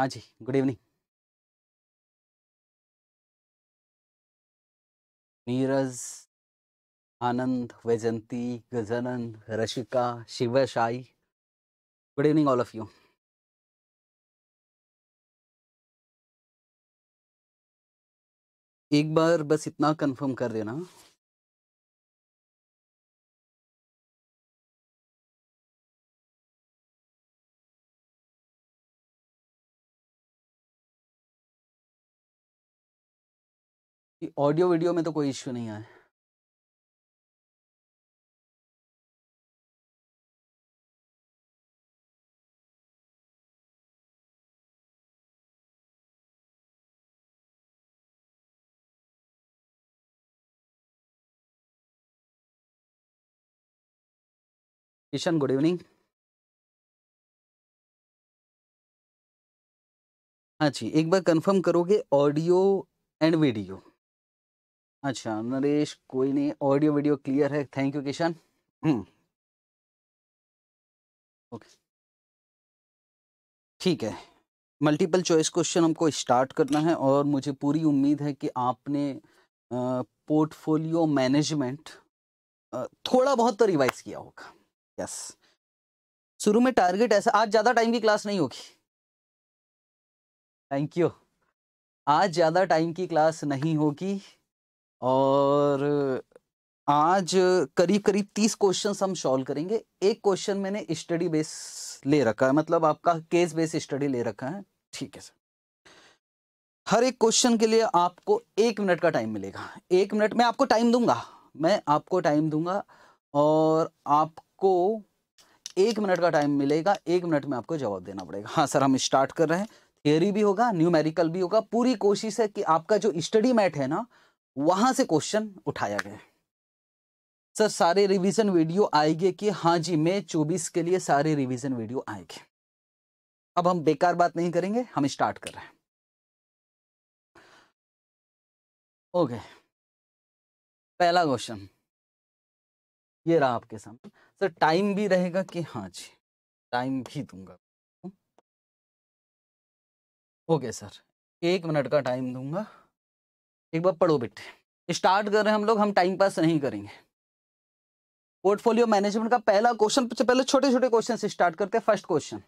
हाँ जी good evening Neeraj Anand Vaijanti Gajanan Rashika Shivsai good evening all of you एक बार बस इतना कंफर्म कर देना ऑडियो वीडियो में तो कोई इश्यू नहीं आया किशन गुड इवनिंग हाँ जी एक बार कंफर्म करोगे ऑडियो एंड वीडियो अच्छा नरेश कोई नहीं ऑडियो वीडियो क्लियर है थैंक यू किशन ओके ठीक है मल्टीपल चॉइस क्वेश्चन हमको स्टार्ट करना है और मुझे पूरी उम्मीद है कि आपने पोर्टफोलियो मैनेजमेंट थोड़ा बहुत तो रिवाइज किया होगा यस शुरू में टारगेट ऐसा आज ज़्यादा टाइम की क्लास नहीं होगी थैंक यू आज ज़्यादा टाइम की क्लास नहीं होगी और आज करीब करीब तीस क्वेश्चन हम सॉल्व करेंगे एक क्वेश्चन मैंने स्टडी बेस ले रखा है मतलब आपका केस बेस स्टडी ले रखा है ठीक है सर हर एक क्वेश्चन के लिए आपको एक मिनट का टाइम मिलेगा एक मिनट में आपको टाइम दूंगा मैं आपको टाइम दूंगा और आपको एक मिनट का टाइम मिलेगा एक मिनट में आपको जवाब देना पड़ेगा हाँ सर हम स्टार्ट कर रहे हैं थियरी भी होगा न्यूमेरिकल भी होगा पूरी कोशिश है कि आपका जो स्टडी मैट है ना वहां से क्वेश्चन उठाया गया सर सारे रिवीजन वीडियो आएंगे कि हाँ जी मैं चौबीस के लिए सारे रिवीजन वीडियो आएंगे अब हम बेकार बात नहीं करेंगे हम स्टार्ट कर रहे हैं ओके पहला क्वेश्चन ये रहा आपके सामने सर टाइम भी रहेगा कि हाँ जी टाइम भी दूंगा ओके सर एक मिनट का टाइम दूंगा एक बार पढ़ो बेटे स्टार्ट कर रहे हैं हम लोग हम टाइम पास नहीं करेंगे पोर्टफोलियो मैनेजमेंट का पहला क्वेश्चन पहले छोटे छोटे क्वेश्चन से स्टार्ट करते हैं first question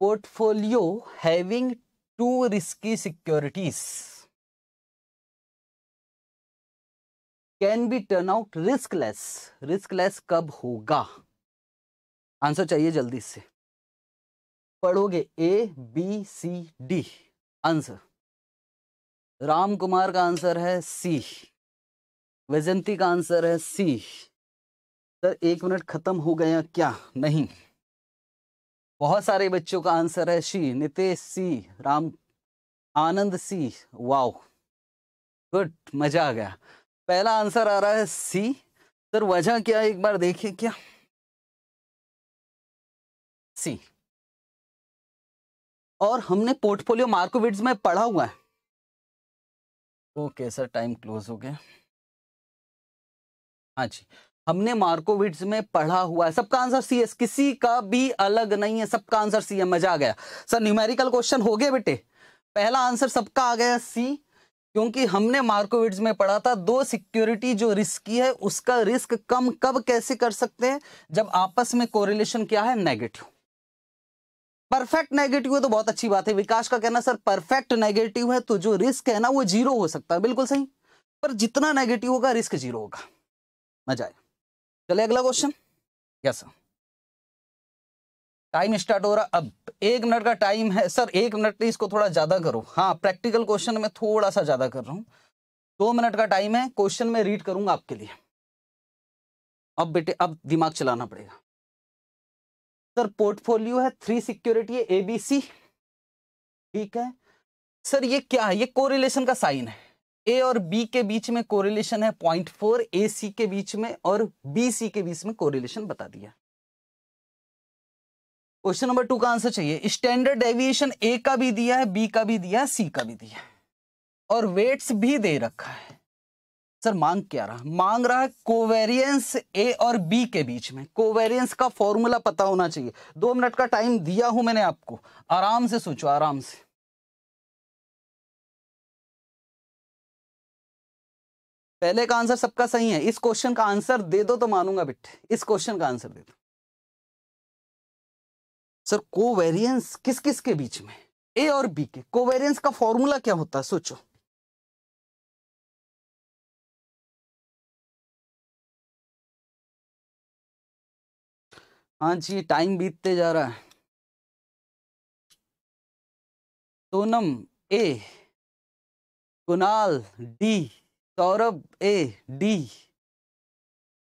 portfolio having two risky securities can be turn out risk less risk less कब होगा आंसर चाहिए जल्दी से पढ़ोगे A B C D answer Ram Kumar का आंसर है सी वैजंती का आंसर है सी सर एक मिनट खत्म हो गया क्या नहीं बहुत सारे बच्चों का आंसर है C Nitesh C Ram Anand C wow good मजा आ गया पहला आंसर आ रहा है सी सर वजह क्या एक बार देखिए क्या सी और हमने पोर्टफोलियो मार्कोविट्स में पढ़ा हुआ है ओके सर टाइम क्लोज हो गया हाँ जी हमने मार्कोविट्स में पढ़ा हुआ है सबका आंसर सी एस किसी का भी अलग नहीं है सबका आंसर सी है मजा आ गया सर न्यूमेरिकल क्वेश्चन हो गए बेटे पहला आंसर सबका आ गया सी क्योंकि हमने मार्कोविट्स में पढ़ा था दो सिक्योरिटी जो रिस्की है उसका रिस्क कम कब कैसे कर सकते हैं जब आपस में कोरिलेशन क्या है नेगेटिव परफेक्ट नेगेटिव है तो बहुत अच्छी बात है विकास का कहना सर परफेक्ट नेगेटिव है तो जो रिस्क है ना वो जीरो हो सकता है बिल्कुल सही पर जितना नेगेटिव होगा रिस्क जीरो होगा मजा आए चले अगला question yes sir time start हो रहा अब एक मिनट का टाइम है सर एक मिनट इसको थोड़ा ज्यादा करो हाँ प्रैक्टिकल क्वेश्चन में थोड़ा सा ज्यादा कर रहा हूँ दो मिनट का टाइम है क्वेश्चन में रीड करूंगा आपके लिए अब बेटे अब दिमाग चलाना पड़ेगा सर पोर्टफोलियो है थ्री सिक्योरिटी है एबीसी ठीक है सर ये क्या है ये कोरिलेशन का साइन है ए और बी के बीच में कोरिलेशन है पॉइंट फोर ए सी के बीच में और बी सी के बीच में कोरिलेशन बता दिया क्वेश्चन नंबर टू का आंसर चाहिए स्टैंडर्ड डेविएशन ए का भी दिया है बी का भी दिया है सी का भी दिया है और वेट्स भी दे रखा है सर मांग क्या रहा मांग रहा है कोवेरियंस ए और बी के बीच में कोवेरियंस का फॉर्मूला पता होना चाहिए दो मिनट का टाइम दिया हूं मैंने आपको आराम से सोचो आराम से पहले का आंसर सबका सही है इस क्वेश्चन का आंसर दे दो तो मानूंगा बिट्टे इस क्वेश्चन का आंसर दे दो सर कोवेरियंस किस किस के बीच में ए और बी के कोवेरियंस का फॉर्मूला क्या होता है सोचो हाँ जी टाइम बीतते जा रहा है Sonam A Kunal D Saurabh A D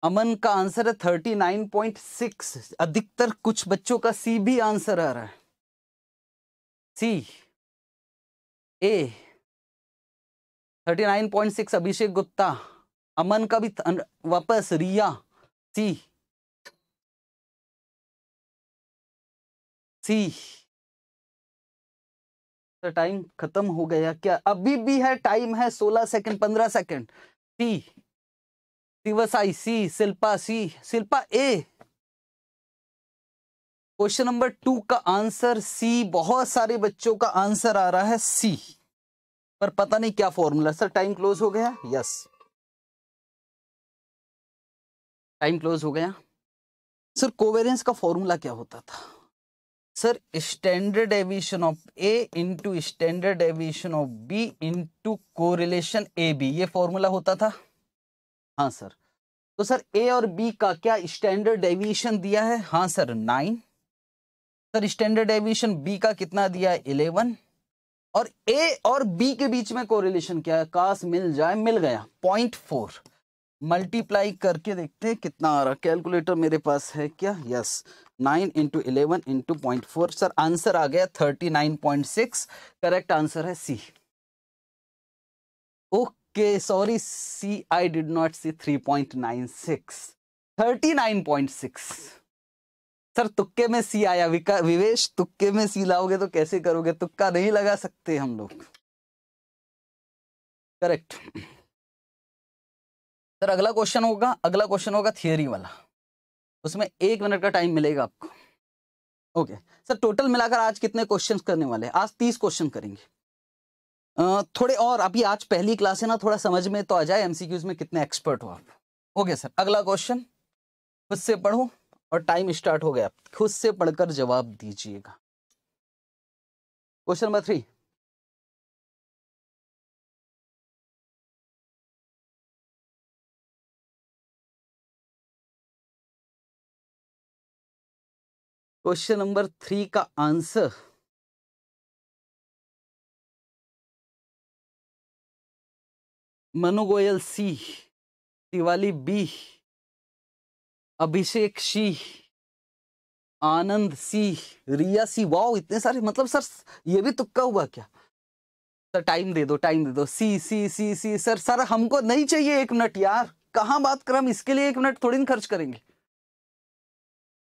Aman का आंसर है थर्टी नाइन पॉइंट सिक्स अधिकतर कुछ बच्चों का सी भी आंसर आ रहा है C A thirty nine point six Abhishek Gupta Aman का भी वापस रिया सी सी तो टाइम खत्म हो गया क्या अभी भी है टाइम है सोलह सेकंड पंद्रह second C Shivsai C Shilpa C Shilpa A question number two का आंसर सी बहुत सारे बच्चों का आंसर आ रहा है सी पर पता नहीं क्या फॉर्मूला सर टाइम क्लोज हो गया यस टाइम क्लोज हो गया सर कोवेरियंस का फॉर्मूला क्या होता था sir standard deviation of A into standard deviation of B into relation A B ये फॉर्मूला होता था हाँ सर तो सर ए और बी का क्या स्टैंडर्ड एविएशन दिया है हाँ sir nine sir standard deviation B का कितना दिया है इलेवन और ए और बी के बीच में कोरिलेशन क्या है काश मिल जाए मिल गया पॉइंट फोर मल्टीप्लाई करके देखते हैं कितना आ रहा कैलकुलेटर मेरे पास है क्या yes nine into eleven into point four sir answer आ गया thirty nine point six correct answer है C okay sorry C I did not C three point nine six thirty nine point six sir तुक्के में सी आया विवेश तुक्के में सी लाओगे तो कैसे करोगे तुक्का नहीं लगा सकते हम लोग करेक्ट सर अगला क्वेश्चन होगा अगला क्वेश्चन होगा थियरी वाला उसमें एक मिनट का टाइम मिलेगा आपको ओके सर टोटल मिलाकर आज कितने क्वेश्चन करने वाले हैं आज तीस क्वेश्चन करेंगे थोड़े और अभी आज पहली क्लास है ना थोड़ा समझ में तो आ जाए एमसीक्यूज में कितने एक्सपर्ट हो आप ओके सर अगला क्वेश्चन खुद से पढ़ो और टाइम स्टार्ट हो गया खुद से पढ़कर जवाब दीजिएगा question number three question number three का आंसर मनु गोयल सी तिवाली B Abhishek C Anand C Riya C wow इतने सारे मतलब सर ये भी तुक्का हुआ क्या सर टाइम दे दो टाइम दे दो सी सी सी सी सर सर हमको नहीं चाहिए एक मिनट यार कहा बात कर हम इसके लिए एक मिनट थोड़ी खर्च करेंगे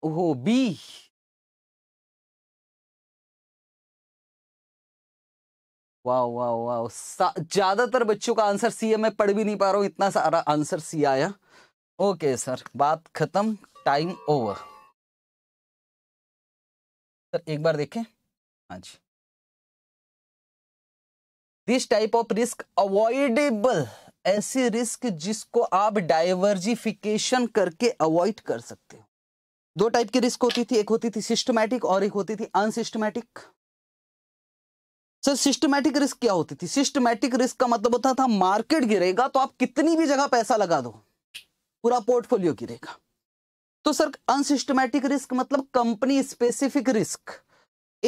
ओहो बी वाह वाह वाह ज़्यादातर बच्चों का आंसर सी है मैं पढ़ भी नहीं पा रहा हूँ इतना सारा आंसर सी आया ओके सर बात खत्म टाइम ओवर सर एक बार देखें हाँ जी this type of risk avoidable ऐसी रिस्क जिसको आप डाइवर्जिफिकेशन करके अवॉइड कर सकते हो दो टाइप की रिस्क होती थी एक होती थी सिस्टमैटिक और एक होती थी अनसिस्टमैटिक सर सिस्टमैटिक रिस्क क्या होती थी सिस्टमैटिक रिस्क का मतलब होता था मार्केट गिरेगा तो आप कितनी भी जगह पैसा लगा दो पूरा पोर्टफोलियो गिरेगा तो सर अनसिस्टमैटिक रिस्क मतलब कंपनी स्पेसिफिक रिस्क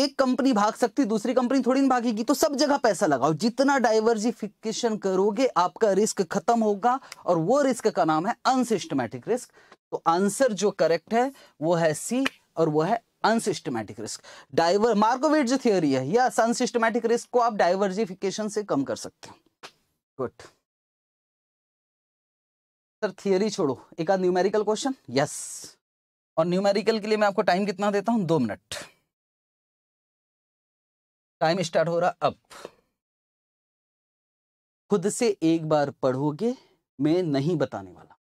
एक कंपनी भाग सकती दूसरी कंपनी थोड़ी ना भागेगी तो सब जगह पैसा लगाओ जितना डाइवर्सिफिकेशन करोगे आपका रिस्क खत्म होगा और वो रिस्क का नाम है अनसिस्टमैटिक रिस्क तो आंसर जो करेक्ट है वो है सी और वो है अनसिस्टमैटिक रिस्क डाइवर मार्कोविट जो थियोरी है या अनसिस्टमैटिक रिस्क को आप डाइवर्जिफिकेशन से कम कर सकते हैं गुड सर थियोरी छोड़ो एक आध न्यूमेरिकल क्वेश्चन यस और न्यूमेरिकल के लिए मैं आपको टाइम कितना देता हूं दो मिनट टाइम स्टार्ट हो रहा अब खुद से एक बार पढ़ोगे मैं नहीं बताने वाला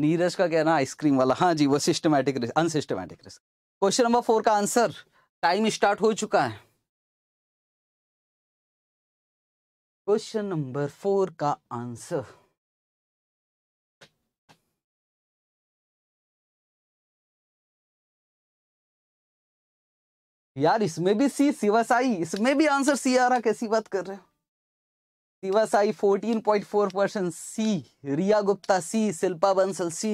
नीरज का कहना आइसक्रीम वाला हाँ जी वो systematic risk unsystematic risk question number four का आंसर टाइम स्टार्ट हो चुका है क्वेश्चन नंबर फोर का आंसर यार इसमें भी सी सिवासाई इसमें भी आंसर सी आ रहा कैसी बात कर रहे हो Diva Sai 14.4 percent C Riya Gupta C Shilpa Bansal C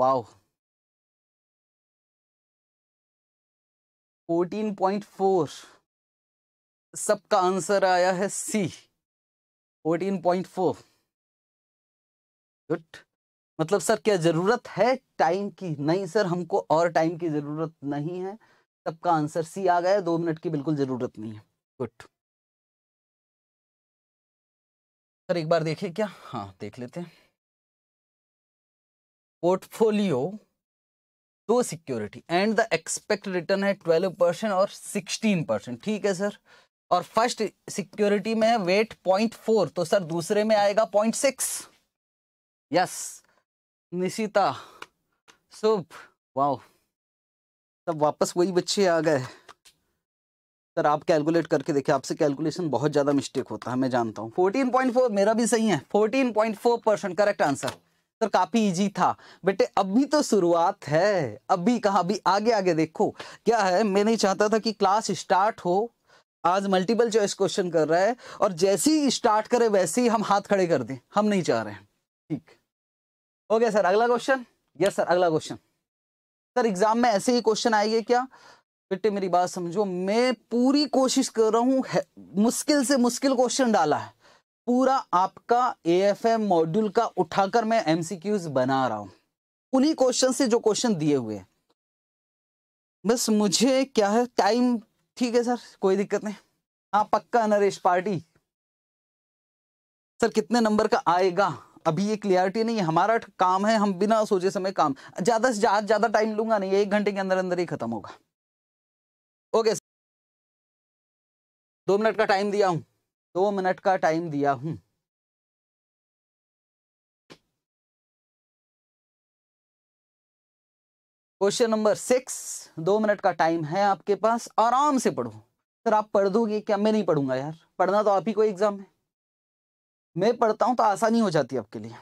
wow 14.4 सबका आंसर आया है सी 14.4 गुड मतलब सर क्या जरूरत है टाइम की नहीं सर हमको और टाइम की जरूरत नहीं है सबका आंसर सी आ गया दो मिनट की बिल्कुल जरूरत नहीं है गुड सर एक बार देखे क्या हाँ देख लेते हैं पोर्टफोलियो दो security and the expect return है ट्वेल्व परसेंट और सिक्सटीन परसेंट ठीक है सर और फर्स्ट सिक्योरिटी में है वेट पॉइंट फोर तो सर दूसरे में आएगा point six yes Nishita Shubh वाह सब वापस वही बच्चे आ गए सर आप कैलकुलेट करके देखिए आपसे कैलकुलेशन बहुत ज़्यादा मिस्टेक होता है मैं जानता हूँ फोर्टीन पॉइंट फोर मेरा भी सही है fourteen point four percent correct answer sir काफ़ी इजी था बेटे अभी तो शुरुआत है अभी कहा अभी आगे आगे देखो क्या है मैं नहीं चाहता था कि क्लास स्टार्ट हो आज मल्टीपल चॉइस क्वेश्चन कर रहा है और जैसे ही स्टार्ट करे वैसे ही हम हाथ खड़े कर दें हम नहीं चाह रहे हैं ठीक ओके सर अगला क्वेश्चन यस सर अगला क्वेश्चन सर एग्जाम में ऐसे ही क्वेश्चन आएंगे क्या बेटे मेरी बात समझो मैं पूरी कोशिश कर रहा हूँ मुश्किल से मुश्किल क्वेश्चन डाला है पूरा आपका ए एफ एम मॉड्यूल का उठाकर मैं एम सी क्यूज बना रहा हूँ उन्हीं क्वेश्चन से जो क्वेश्चन दिए हुए हैं बस मुझे क्या है टाइम ठीक है सर कोई दिक्कत नहीं हाँ पक्का नरेश पार्टी सर कितने नंबर का आएगा अभी ये क्लियरिटी नहीं हमारा काम है हम बिना सोचे समय काम ज़्यादा से ज़्यादा टाइम लूंगा नहीं एक घंटे के अंदर अंदर ही खत्म होगा ओके दो मिनट का टाइम दिया हूँ दो मिनट का टाइम दिया हूँ क्वेश्चन नंबर सिक्स दो मिनट का टाइम है आपके पास आराम से पढ़ो सर आप पढ़ दोगे क्या मैं नहीं पढ़ूंगा यार पढ़ना तो आप ही को एग्जाम है मैं पढ़ता हूँ तो आसानी हो जाती है आपके लिए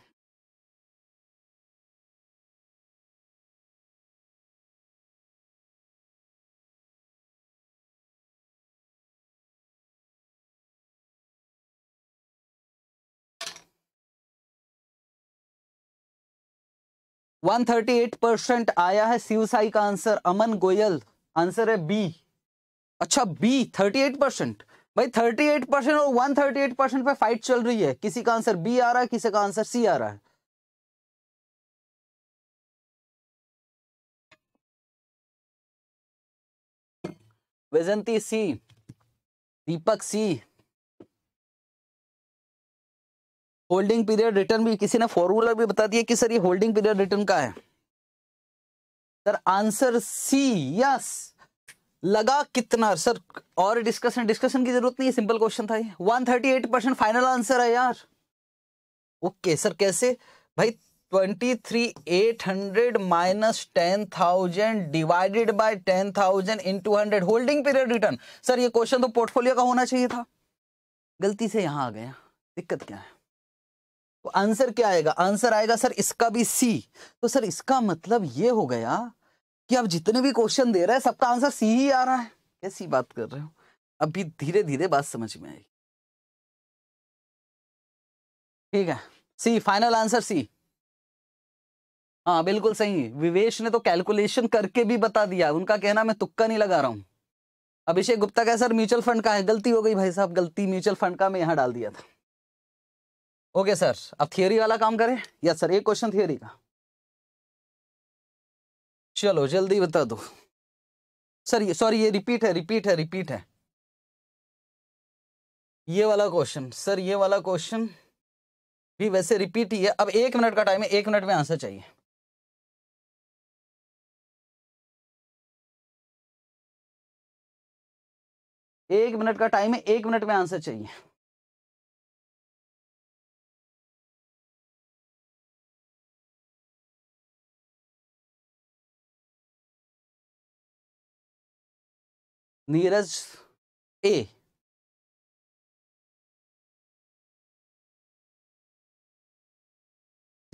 138 परसेंट आया है शिवसाई का आंसर अमन गोयल आंसर है बी अच्छा बी 38 परसेंट भाई 38 परसेंट और 138 परसेंट पे फाइट चल रही है किसी का आंसर बी आ रहा है किसी का आंसर सी आ रहा है Vaijanti C Deepak C holding period return भी किसी ने फॉर्मूला भी बता दिया कि सर ये होल्डिंग पीरियड रिटर्न का है सर आंसर सी यस लगा कितना सर और डिस्कशन डिस्कशन की जरूरत नहीं है सिंपल क्वेश्चन था ये एट परसेंट फाइनल आंसर है यार ओके okay, सर कैसे भाई twenty three eight hundred minus ten thousand divided by thousand into hundred holding period return sir ये क्वेश्चन तो पोर्टफोलियो का होना चाहिए था गलती से यहां आ गया दिक्कत क्या है तो आंसर क्या आएगा आंसर आएगा सर इसका भी सी तो सर इसका मतलब ये हो गया कि आप जितने भी क्वेश्चन दे रहे हैं सबका आंसर सी ही आ रहा है कैसी बात कर रहे हो अभी धीरे धीरे बात समझ में आएगी ठीक है सी फाइनल आंसर सी हाँ बिल्कुल सही विवेश ने तो कैलकुलेशन करके भी बता दिया उनका कहना मैं तुक्का नहीं लगा रहा हूं अभिषेक गुप्ता का सर म्यूचुअल फंड का है गलती हो गई भाई साहब गलती म्यूचुअल फंड का मैं यहाँ डाल दिया था ओके सर अब थियोरी वाला काम करें या सर एक क्वेश्चन थियोरी का चलो जल्दी बता दो सर ये सॉरी ये रिपीट है रिपीट है रिपीट है ये वाला क्वेश्चन सर ये वाला क्वेश्चन भी वैसे रिपीट ही है अब एक मिनट का टाइम है एक मिनट में आंसर चाहिए एक मिनट का टाइम है एक मिनट में आंसर चाहिए नीरज ए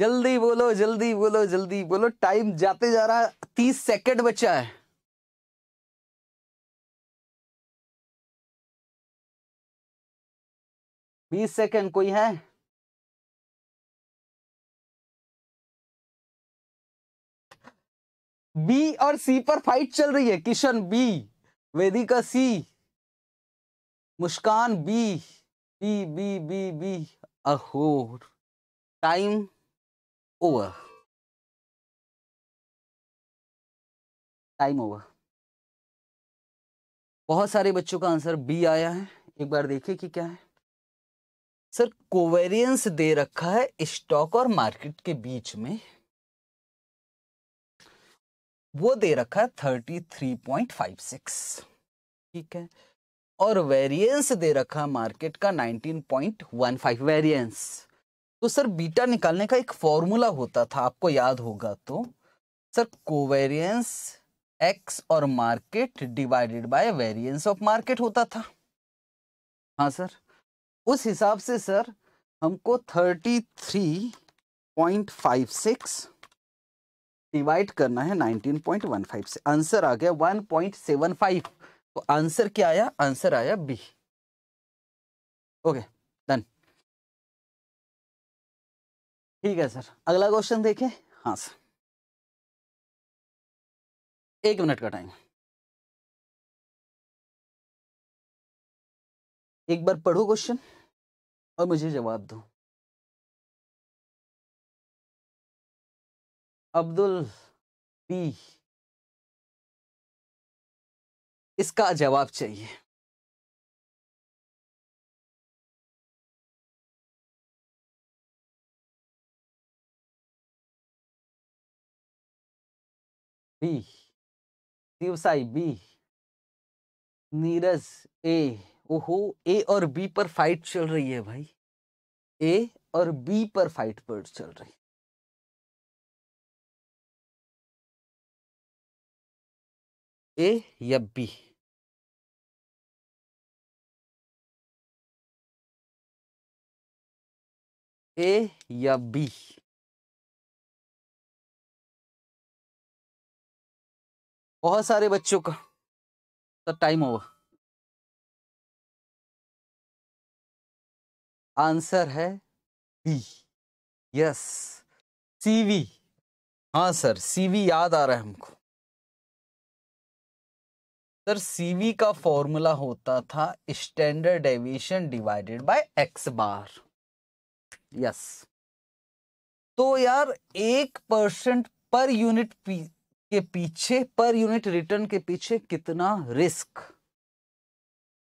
जल्दी बोलो जल्दी बोलो जल्दी बोलो टाइम जाते जा रहा है तीस सेकेंड बचा है बीस सेकेंड कोई है बी और सी पर फाइट चल रही है Kishan B Vedika C Muskan B B B B B अहोर टाइम ओवर टाइम ओवर बहुत सारे बच्चों का आंसर बी आया है एक बार देखिए कि क्या है सर कोवेरियंस दे रखा है स्टॉक और मार्केट के बीच में वो दे रखा है thirty three point five six ठीक है और वेरिएंस दे रखा मार्केट का 19.15 वेरिएंस तो सर बीटा निकालने का एक फॉर्मूला होता था आपको याद होगा तो सर कोवेरियंस एक्स और market divided by variance of market होता था हाँ सर उस हिसाब से सर हमको 33.56 डिवाइड करना है 19.15 से आंसर आ गया 1.75 तो आंसर क्या आया आंसर आया बी ओके डन ठीक है सर अगला क्वेश्चन देखें हाँ सर एक मिनट का टाइम एक बार पढ़ो क्वेश्चन और मुझे जवाब दो अब्दुल पी इसका जवाब चाहिए B Shivsai B Neeraj A ओहो ए और बी पर फाइट चल रही है भाई ए और बी पर फाइट पर चल रही है ए या बी ए या बी बहुत सारे बच्चों का सब टाइम होगा आंसर है बी यस सीवी हाँ सर सीवी याद आ रहा है हमको सर सीवी का फॉर्मूला होता था standard deviation divided by X bar yes तो यार एक परसेंट पर यूनिट पी, के पीछे पर यूनिट रिटर्न के पीछे कितना रिस्क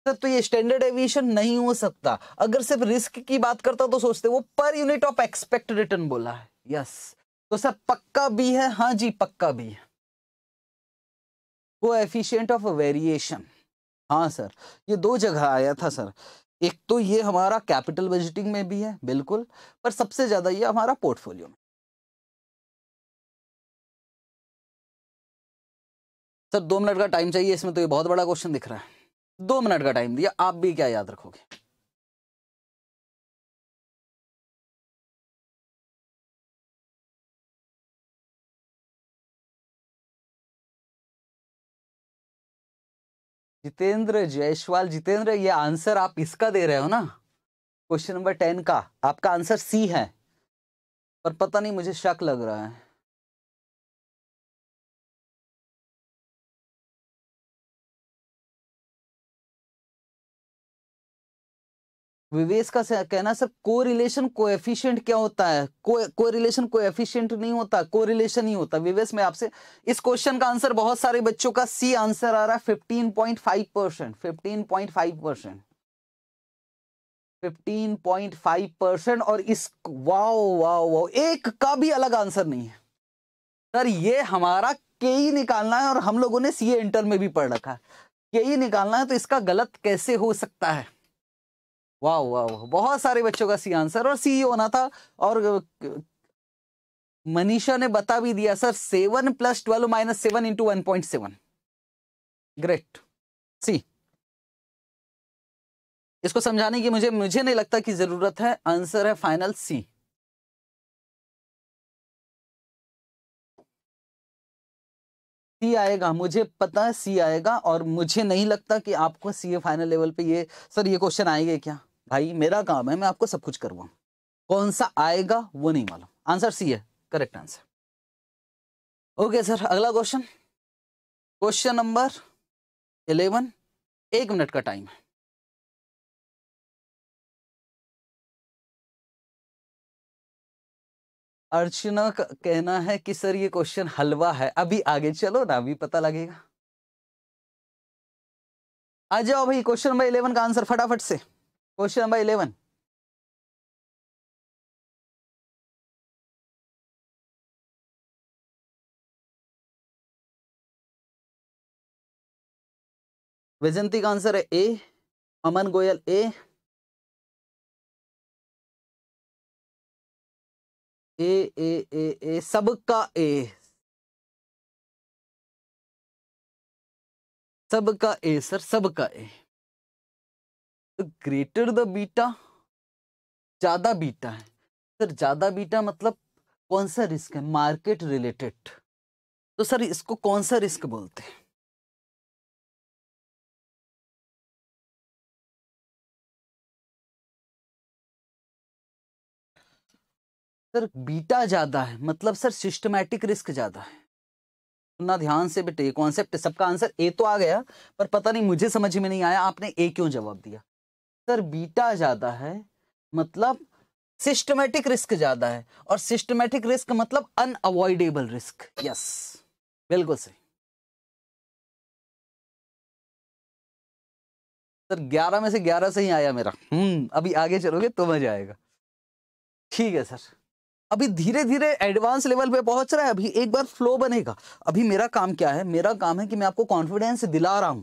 सर तो ये स्टैंडर्ड एविएशन नहीं हो सकता अगर सिर्फ रिस्क की बात करता तो सोचते वो per unit of expect return बोला है यस तो सर पक्का भी है हाँ जी पक्का भी है कोएफिशिएंट ऑफ वेरिएशन हाँ सर ये दो जगह आया था सर एक तो ये हमारा कैपिटल बजटिंग में भी है बिल्कुल पर सबसे ज़्यादा ये हमारा पोर्टफोलियो में सर दो मिनट का टाइम चाहिए इसमें तो ये बहुत बड़ा क्वेश्चन दिख रहा है दो मिनट का टाइम दिया आप भी क्या याद रखोगे जितेंद्र जयसवाल जितेंद्र ये आंसर आप इसका दे रहे हो ना क्वेश्चन नंबर टेन का आपका आंसर सी है पर पता नहीं मुझे शक लग रहा है विवेश का कहना सर कोरिलेशन कोएफिशिएंट क्या होता है को रिलेशन कोएफिशिएंट नहीं होता कोरिलेशन ही होता विवेश में आपसे इस क्वेश्चन का आंसर बहुत सारे बच्चों का सी आंसर आ रहा है fifteen point five percent fifteen point five percent fifteen point five percent और इस वाओ वाओ वाओ एक का भी अलग आंसर नहीं है सर ये हमारा के निकालना है और हम लोगों ने सी इंटर में भी पढ़ रखा है के निकालना है तो इसका गलत कैसे हो सकता है वाह वाह बहुत सारे बच्चों का सी आंसर और सी होना e था और मनीषा ने बता भी दिया sir seven plus twelve minus seven into one point seven great C इसको समझाने की मुझे मुझे नहीं लगता कि जरूरत है आंसर है फाइनल सी सी आएगा मुझे पता है सी आएगा और मुझे नहीं लगता कि आपको सी फाइनल लेवल पे ये सर ये क्वेश्चन आएंगे क्या भाई मेरा काम है मैं आपको सब कुछ करूंगा कौन सा आएगा वो नहीं मालूम आंसर सी है करेक्ट आंसर ओके सर अगला क्वेश्चन क्वेश्चन नंबर इलेवन एक मिनट का टाइम है अर्चना का कहना है कि सर ये क्वेश्चन हलवा है अभी आगे चलो ना अभी पता लगेगा आ जाओ भाई क्वेश्चन नंबर इलेवन का आंसर फटाफट से क्वेश्चन नंबर इलेवन वैजंती का आंसर है ए अमन गोयल ए ए ए ए ए सबका ए सबका ए सर सबका ए ग्रेटर द बीटा ज़्यादा बीटा है सर ज़्यादा बीटा मतलब कौन सा रिस्क है मार्केट रिलेटेड तो सर इसको कौन सा रिस्क बोलते हैं सर बीटा ज़्यादा है मतलब सर सिस्टमैटिक रिस्क ज़्यादा है सुनना ध्यान से बेटे कॉन्सेप्ट सबका आंसर ए तो आ गया पर पता नहीं मुझे समझ में नहीं आया आपने ए क्यों जवाब दिया सर बीटा ज़्यादा है मतलब सिस्टमेटिक रिस्क ज़्यादा है और सिस्टमेटिक रिस्क मतलब अनअवॉइडेबल रिस्क यस बिल्कुल सही सर ग्यारह में से ग्यारह से ही आया मेरा हम्म अभी आगे चलोगे तो मजा आएगा ठीक है सर अभी धीरे धीरे एडवांस लेवल पे पहुंच रहा है अभी एक बार फ्लो बनेगा अभी मेरा काम क्या है मेरा काम है कि मैं आपको कॉन्फिडेंस दिला रहा हूं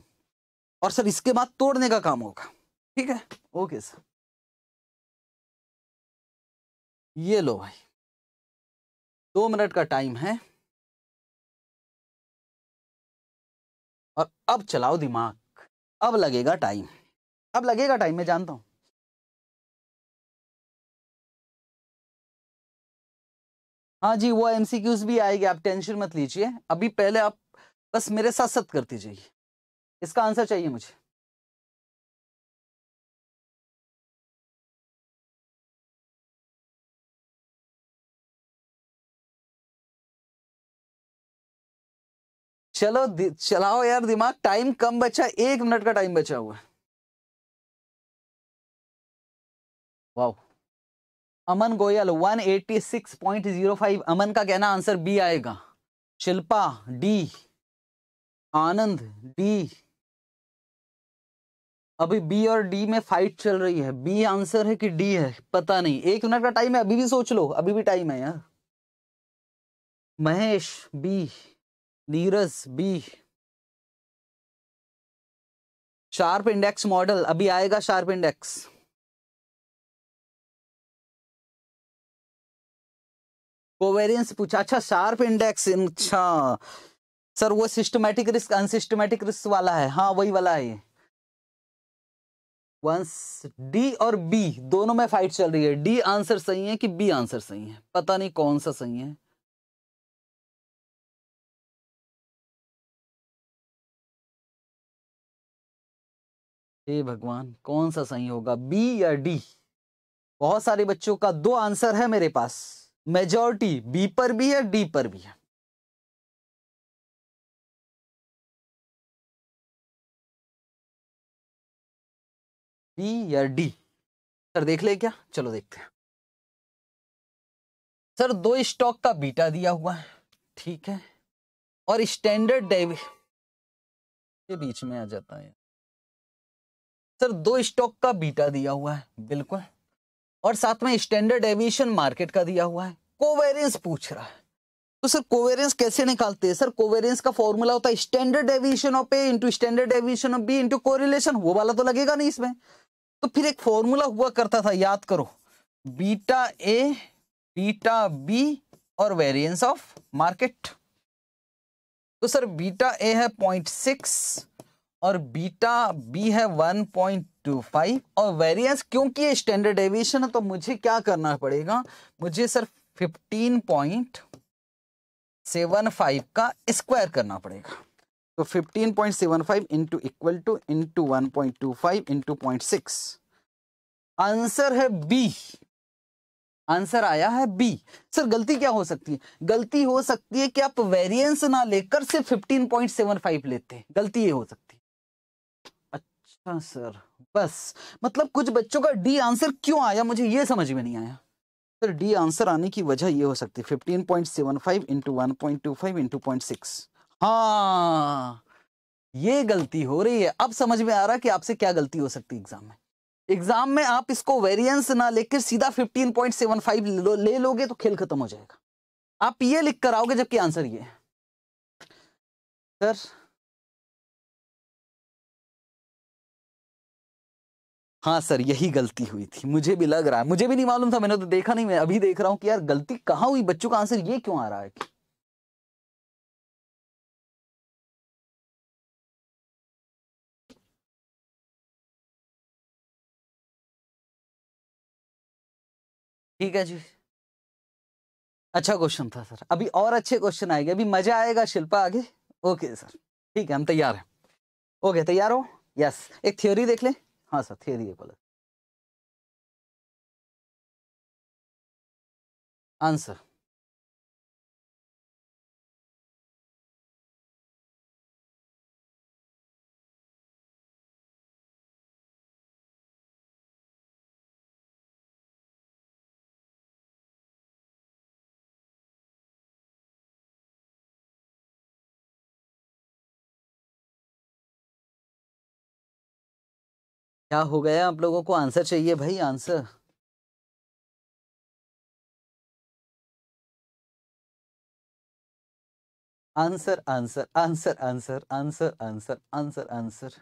और सर इसके बाद तोड़ने का काम होगा ठीक है ओके सर ये लो भाई दो मिनट का टाइम है और अब चलाओ दिमाग अब लगेगा टाइम अब लगेगा टाइम मैं जानता हूं हाँ जी वो एमसीक्यूज भी आएगी आप टेंशन मत लीजिए अभी पहले आप बस मेरे साथ सत करती जाइए इसका आंसर चाहिए मुझे चलो चलाओ यार दिमाग टाइम कम बचा एक मिनट का टाइम बचा हुआ है अमन गोयल 186.05 अमन का कहना आंसर बी आएगा शिल्पा डी आनंद डी अभी बी और डी में फाइट चल रही है बी आंसर है कि डी है पता नहीं एक मिनट का टाइम है अभी भी सोच लो अभी भी टाइम है यार Mahesh B Neeraj B Sharpe index model अभी आएगा शार्प इंडेक्स कोवेरियंस पूछा अच्छा शार्प इंडेक्स अच्छा सर वो सिस्टमैटिक रिस्क अनसिस्टमैटिक रिस्क वाला है हाँ वही वाला है वंस डी और बी दोनों में फाइट चल रही है डी आंसर सही है कि बी आंसर सही है पता नहीं कौन सा सही है हे भगवान कौन सा सही होगा बी या डी बहुत सारे बच्चों का दो आंसर है मेरे पास मेजोरिटी बी पर भी है डी पर भी है बी या डी सर देख ले क्या चलो देखते हैं सर दो स्टॉक का बीटा दिया हुआ है ठीक है और स्टैंडर्ड डेवी के बीच में आ जाता है सर दो स्टॉक का बीटा दिया हुआ है बिल्कुल और साथ में स्टैंडर्ड एविएशन मार्केट का दिया हुआ है कोवेरियंस पूछ रहा है तो सर कोवेरियंस कैसे निकालते हैं सर कोवेरियंस का फॉर्मूला होता है standard deviation of A into standard deviation of B into correlation वो वाला तो लगेगा नहीं इसमें तो फिर एक फॉर्मूला हुआ करता था याद करो बीटा ए बीटा बी और वेरियंस ऑफ मार्केट तो सर बीटा ए है पॉइंट सिक्स और बीटा बी है 1.25 और वेरिएंस क्योंकि ये स्टैंडर्ड डेविएशन है तो मुझे क्या करना पड़ेगा मुझे सर 15.75 का स्क्वायर करना पड़ेगा तो 15.75 point seven five into equal to into one point two five into point six answer है बी आंसर आया है बी सर गलती क्या हो सकती है गलती हो सकती है कि आप वेरिएंस ना लेकर सिर्फ 15.75 लेते हैं गलती ये हो सकती है हाँ सर बस मतलब कुछ बच्चों का डी आंसर क्यों आया मुझे ये समझ में नहीं आया सर डी आंसर आने की वजह ये हो सकती है fifteen point seven five into one point two five into point six हाँ ये गलती हो रही है अब समझ में आ रहा है कि आपसे क्या गलती हो सकती है एग्जाम में एग्जाम में आप इसको वेरिएंस ना लेकर सीधा 15.75 लो, ले लोगे तो खेल खत्म हो जाएगा आप ये लिख कर आओगे जबकि आंसर ये है सर हाँ सर यही गलती हुई थी मुझे भी लग रहा है मुझे भी नहीं मालूम था मैंने तो देखा नहीं मैं अभी देख रहा हूँ कि यार गलती कहां हुई बच्चों का आंसर ये क्यों आ रहा है ठीक है जी अच्छा क्वेश्चन था सर अभी और अच्छे क्वेश्चन आएंगे अभी मजा आएगा शिल्पा आगे ओके सर ठीक है हम तैयार हैं ओके तैयार हो यस एक थ्योरी देख लें हाँ सर थियरी है गलत आंसर हाँ क्या हो गया आप लोगों को आंसर चाहिए भाई answer answer answer answer answer answer answer answer answer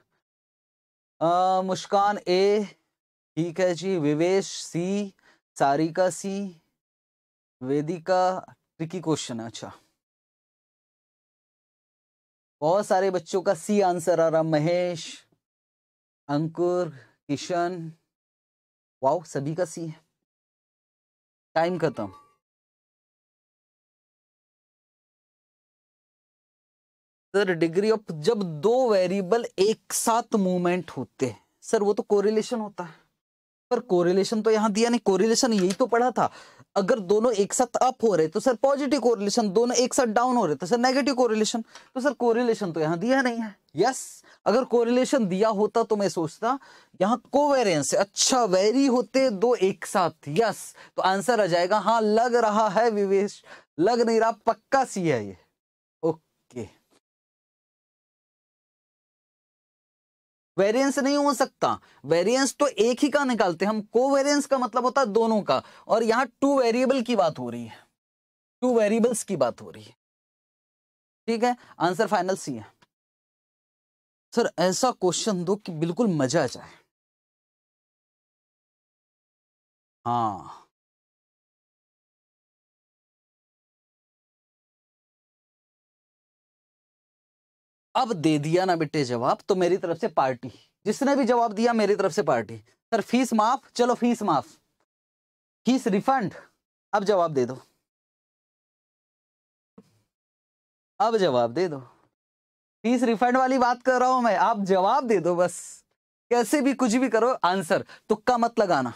Muskan A ठीक है जी Vivesh C Sarika C Vedika tricky question अच्छा बहुत सारे बच्चों का सी आंसर आ रहा महेश अंकुर किशन वाओ सभी का सी है टाइम खत्म सर डिग्री ऑफ जब दो वेरिएबल एक साथ मूवमेंट होते हैं सर वो तो कोरिलेशन होता है पर कोरिलेशन तो यहाँ दिया नहीं कोरिलेशन यही तो पढ़ा था अगर दोनों एक साथ अप हो रहे तो सर पॉजिटिव कोरिलेशन दोनों एक साथ डाउन हो रहे तो सर नेगेटिव कोरिलेशन तो सर कोरिलेशन तो यहाँ दिया नहीं है यस अगर कोरिलेशन दिया होता तो मैं सोचता को कोवेरियंस अच्छा वेरी होते दो एक साथ यस तो आंसर आ जाएगा हाँ लग रहा है विवेश लग नहीं रहा पक्का सी है ये ओके वेरियंस नहीं हो सकता वेरियंस तो एक ही का निकालते हम कोवेरियंस का मतलब होता है दोनों का और यहां टू वेरिएबल की बात हो रही है टू वेरिएबल्स की बात हो रही है ठीक है आंसर फाइनल सी है सर ऐसा क्वेश्चन दो कि बिल्कुल मजा आ जाए हाँ अब दे दिया ना बेटे जवाब तो मेरी तरफ से पार्टी जिसने भी जवाब दिया मेरी तरफ से पार्टी सर फीस माफ चलो फीस माफ फीस रिफंड अब जवाब दे दो अब जवाब दे दो फीस रिफंड वाली बात कर रहा हूं मैं आप जवाब दे दो बस कैसे भी कुछ भी करो आंसर तुक्का मत लगाना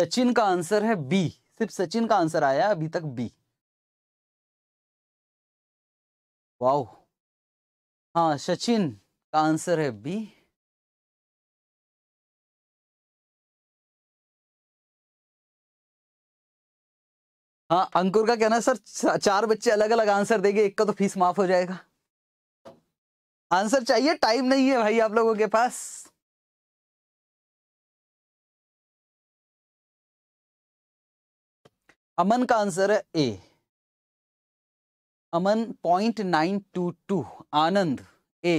सचिन का आंसर है बी सिर्फ सचिन का आंसर आया अभी तक बी वाओ हाँ सचिन का आंसर है बी हाँ अंकुर का कहना सर चार बच्चे अलग अलग आंसर देंगे एक का तो फीस माफ हो जाएगा आंसर चाहिए टाइम नहीं है भाई आप लोगों के पास अमन का आंसर है A Aman point nine two two Anand A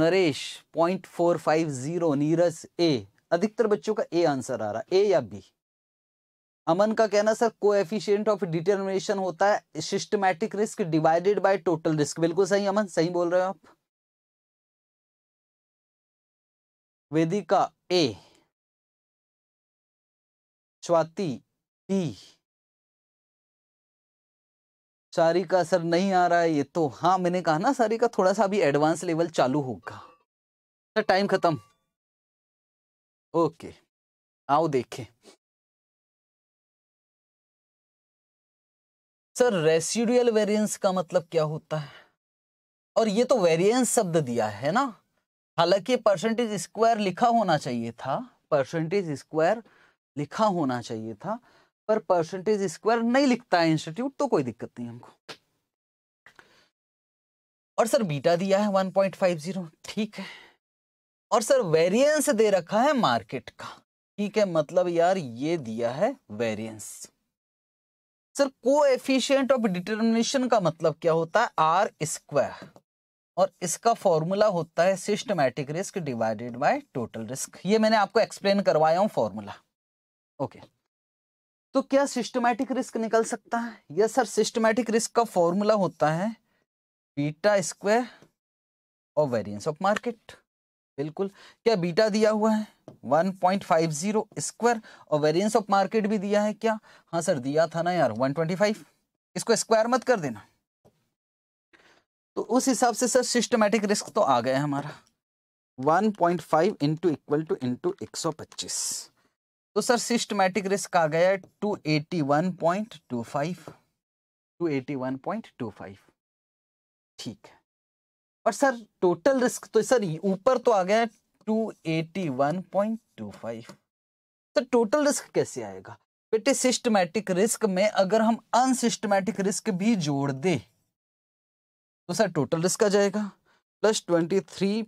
Naresh point four five zero Neeraj A अधिकतर बच्चों का ए आंसर आ रहा है ए या बी अमन का कहना sir coefficient of determination होता है systematic risk divided by total risk बिल्कुल सही अमन सही बोल रहे हो आप वेदिका ए स्वाति ई सारी का असर नहीं आ रहा है ये तो हाँ मैंने कहा ना सारी का थोड़ा सा अभी एडवांस लेवल चालू होगा सर अच्छा, टाइम खत्म ओके आओ देखें सर रेसिडुअल वेरिएंस का मतलब क्या होता है और ये तो वेरिएंस शब्द दिया है ना हालांकि परसेंटेज स्क्वायर लिखा होना चाहिए था परसेंटेज स्क्वायर लिखा होना चाहिए था पर परसेंटेज स्क्वायर नहीं लिखता है इंस्टीट्यूट तो कोई दिक्कत नहीं हमको और सर बीटा दिया है 1.50 ठीक है और सर वेरिएंस दे रखा है मार्केट का ठीक है मतलब यार ये दिया है variance sir coefficient of determination का मतलब क्या होता है आर स्क्वायर और इसका फॉर्मूला होता है systematic risk divided by total risk ये मैंने आपको एक्सप्लेन करवाया हूं फॉर्मूला ओके okay. तो क्या सिस्टमैटिक रिस्क निकल सकता है यह सर सिस्टमैटिक रिस्क का फॉर्मूला होता है बीटा स्क्वायर और वेरिएंस ऑफ मार्केट बिल्कुल क्या बीटा दिया हुआ है 1.50 स्क्वायर और वेरिएंस ऑफ मार्केट भी दिया है क्या हाँ सर दिया था ना यार 125 इसको स्क्वायर मत कर देना तो उस हिसाब से सर सिस्टमैटिक रिस्क तो आ गया हमारा one point five into equal to into एक सौ पच्चीस तो सर सिस्टमैटिक रिस्क आ गया two eighty one point two five two eighty one point two five ठीक है और सर टोटल रिस्क तो सर ऊपर तो आ गया two eighty one point two five तो टोटल रिस्क कैसे आएगा बेटे सिस्टमैटिक रिस्क में अगर हम अनसिस्टमैटिक रिस्क भी जोड़ दे तो सर टोटल रिस्क आ जाएगा plus twenty three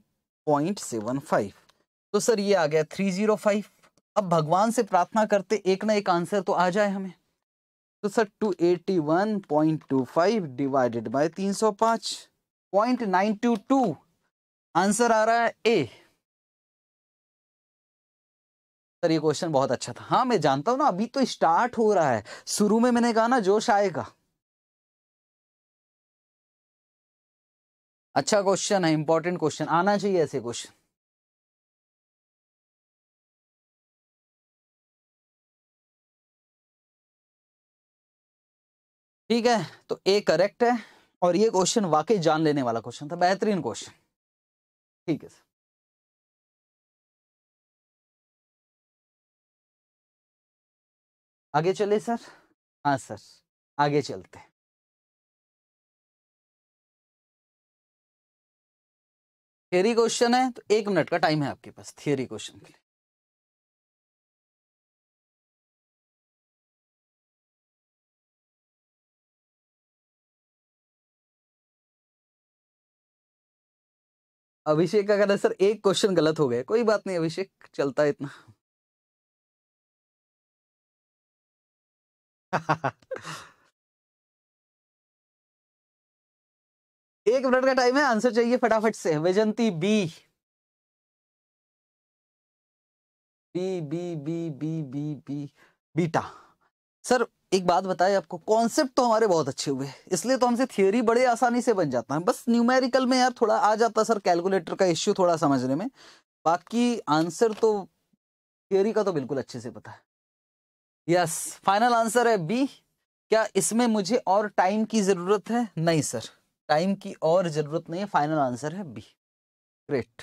point seven five तो सर ये आ गया थ्री जीरो फाइव अब भगवान से प्रार्थना करते एक ना एक आंसर तो आ जाए हमें तो sir 281.25 divided by two two answer आ रहा है ए सर ये क्वेश्चन बहुत अच्छा था हाँ मैं जानता हूं ना अभी तो स्टार्ट हो रहा है शुरू में मैंने कहा ना जोश आएगा अच्छा क्वेश्चन है इंपॉर्टेंट क्वेश्चन आना चाहिए ऐसे क्वेश्चन ठीक है तो ए करेक्ट है और ये क्वेश्चन वाकई जान लेने वाला क्वेश्चन था बेहतरीन क्वेश्चन ठीक है सर आगे चले सर हाँ सर आगे चलते थियरी क्वेश्चन है तो एक मिनट का टाइम है आपके पास थियरी क्वेश्चन के लिए अभिषेक का कहना सर एक क्वेश्चन गलत हो गया कोई बात नहीं अभिषेक चलता है इतना एक मिनट का टाइम है आंसर चाहिए फटाफट से Vaijanti B B B B B B B beta sir एक बात बताए आपको कॉन्सेप्ट तो हमारे बहुत अच्छे हुए इसलिए तो हमसे थियोरी बड़े आसानी से बन जाता है बस न्यूमेरिकल में यार थोड़ा आ जाता सर कैलकुलेटर का इश्यू थोड़ा समझने में बाकी आंसर तो थियोरी का तो बिल्कुल अच्छे से पता है यस फाइनल आंसर है बी क्या इसमें मुझे और टाइम की ज़रूरत है नहीं सर टाइम की और ज़रूरत नहीं है फाइनल आंसर है बी ग्रेट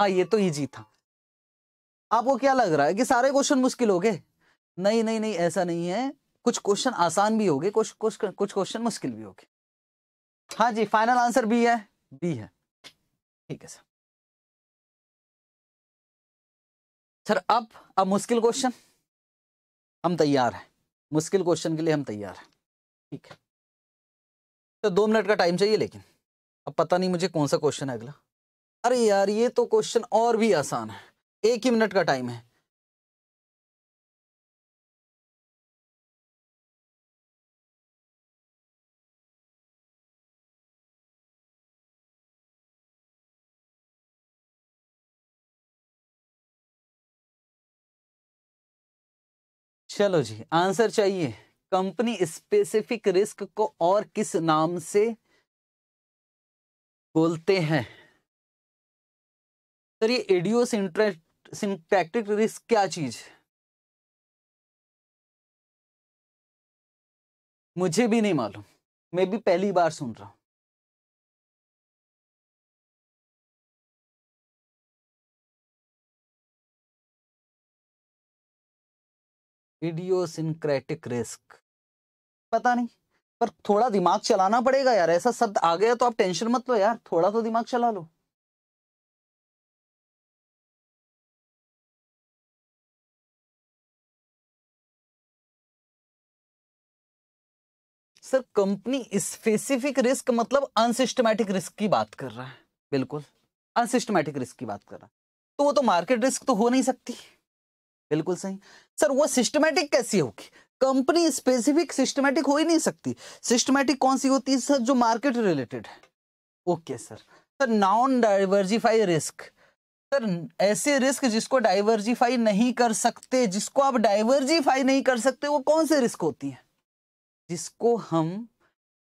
हाँ ये तो ईजी था आपको क्या लग रहा है कि सारे क्वेश्चन मुश्किल हो गए नहीं नहीं नहीं ऐसा नहीं है कुछ क्वेश्चन आसान भी होंगे कुछ कुछ कुछ क्वेश्चन मुश्किल भी गए हाँ जी फाइनल आंसर बी है बी है ठीक है सर सर अब अब मुश्किल क्वेश्चन हम तैयार हैं मुश्किल क्वेश्चन के लिए हम तैयार हैं ठीक है तो दो मिनट का टाइम चाहिए लेकिन अब पता नहीं मुझे कौन सा क्वेश्चन है अगला अरे यार ये तो क्वेश्चन और भी आसान है एक ही मिनट का टाइम है चलो जी आंसर चाहिए कंपनी स्पेसिफिक रिस्क को और किस नाम से बोलते हैं सर ये एडियोस सिंटैक्टिक रिस्क क्या चीज मुझे भी नहीं मालूम मैं भी पहली बार सुन रहा हूं इडियोसिनक्रेटिक रिस्क पता नहीं पर थोड़ा दिमाग चलाना पड़ेगा यार ऐसा शब्द आ गया तो आप टेंशन मत लो यार थोड़ा तो दिमाग चला लो सर कंपनी स्पेसिफिक रिस्क मतलब अनसिस्टमैटिक रिस्क की बात कर रहा है बिल्कुल अनसिस्टमैटिक रिस्क की बात कर रहा है तो वो तो मार्केट रिस्क तो हो नहीं सकती बिल्कुल सही सर वो सिस्टमेटिक कैसी होगी कंपनी स्पेसिफिक सिस्टमेटिक हो ही नहीं सकती सिस्टमेटिक कौन सी होती है सर जो मार्केट रिलेटेड है okay sir sir non diversify risk sir ऐसे रिस्क जिसको डाइवर्जिफाई नहीं कर सकते जिसको आप डाइवर्जिफाई नहीं कर सकते वो कौन से रिस्क होती है जिसको हम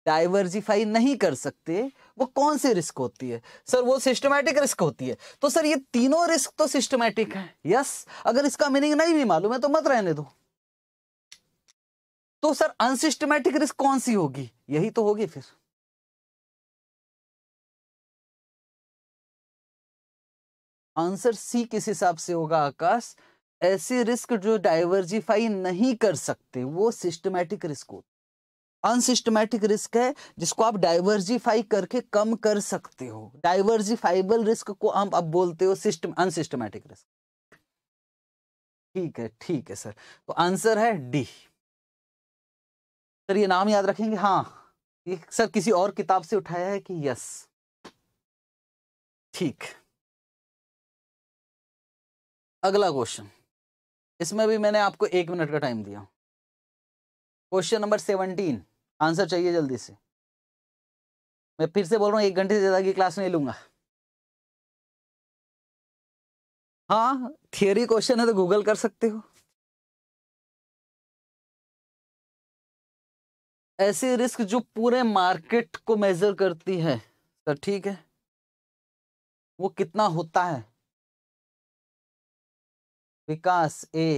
डाइवर्जिफाई नहीं कर सकते वो कौन सी रिस्क होती है सर वो सिस्टमैटिक रिस्क होती है तो सर ये तीनों रिस्क तो सिस्टमैटिक है यस अगर इसका मीनिंग नहीं भी मालूम है तो मत रहने दो तो सर अनसिस्टमैटिक रिस्क कौन सी होगी यही तो होगी फिर आंसर सी किस हिसाब से होगा आकाश ऐसी रिस्क जो डाइवर्जिफाई नहीं कर सकते वो सिस्टमैटिक रिस्क होती अनसिस्टमैटिक रिस्क है जिसको आप डाइवर्जिफाई करके कम कर सकते हो डाइवर्जिफाइबल रिस्क को हम अब बोलते हो सिस्टम अनसिस्टमैटिक रिस्क ठीक है ठीक है सर तो आंसर है डी सर ये नाम याद रखेंगे हाँ ये सर किसी और किताब से उठाया है कि यस ठीक अगला क्वेश्चन इसमें भी मैंने आपको एक मिनट का टाइम दिया क्वेश्चन नंबर सेवनटीन आंसर चाहिए जल्दी से मैं फिर से बोल रहा हूँ एक घंटे से ज़्यादा की क्लास नहीं लूंगा हाँ थियोरी क्वेश्चन है तो गूगल कर सकते हो ऐसी रिस्क जो पूरे मार्केट को मेजर करती है सर तो ठीक है वो कितना होता है विकास ए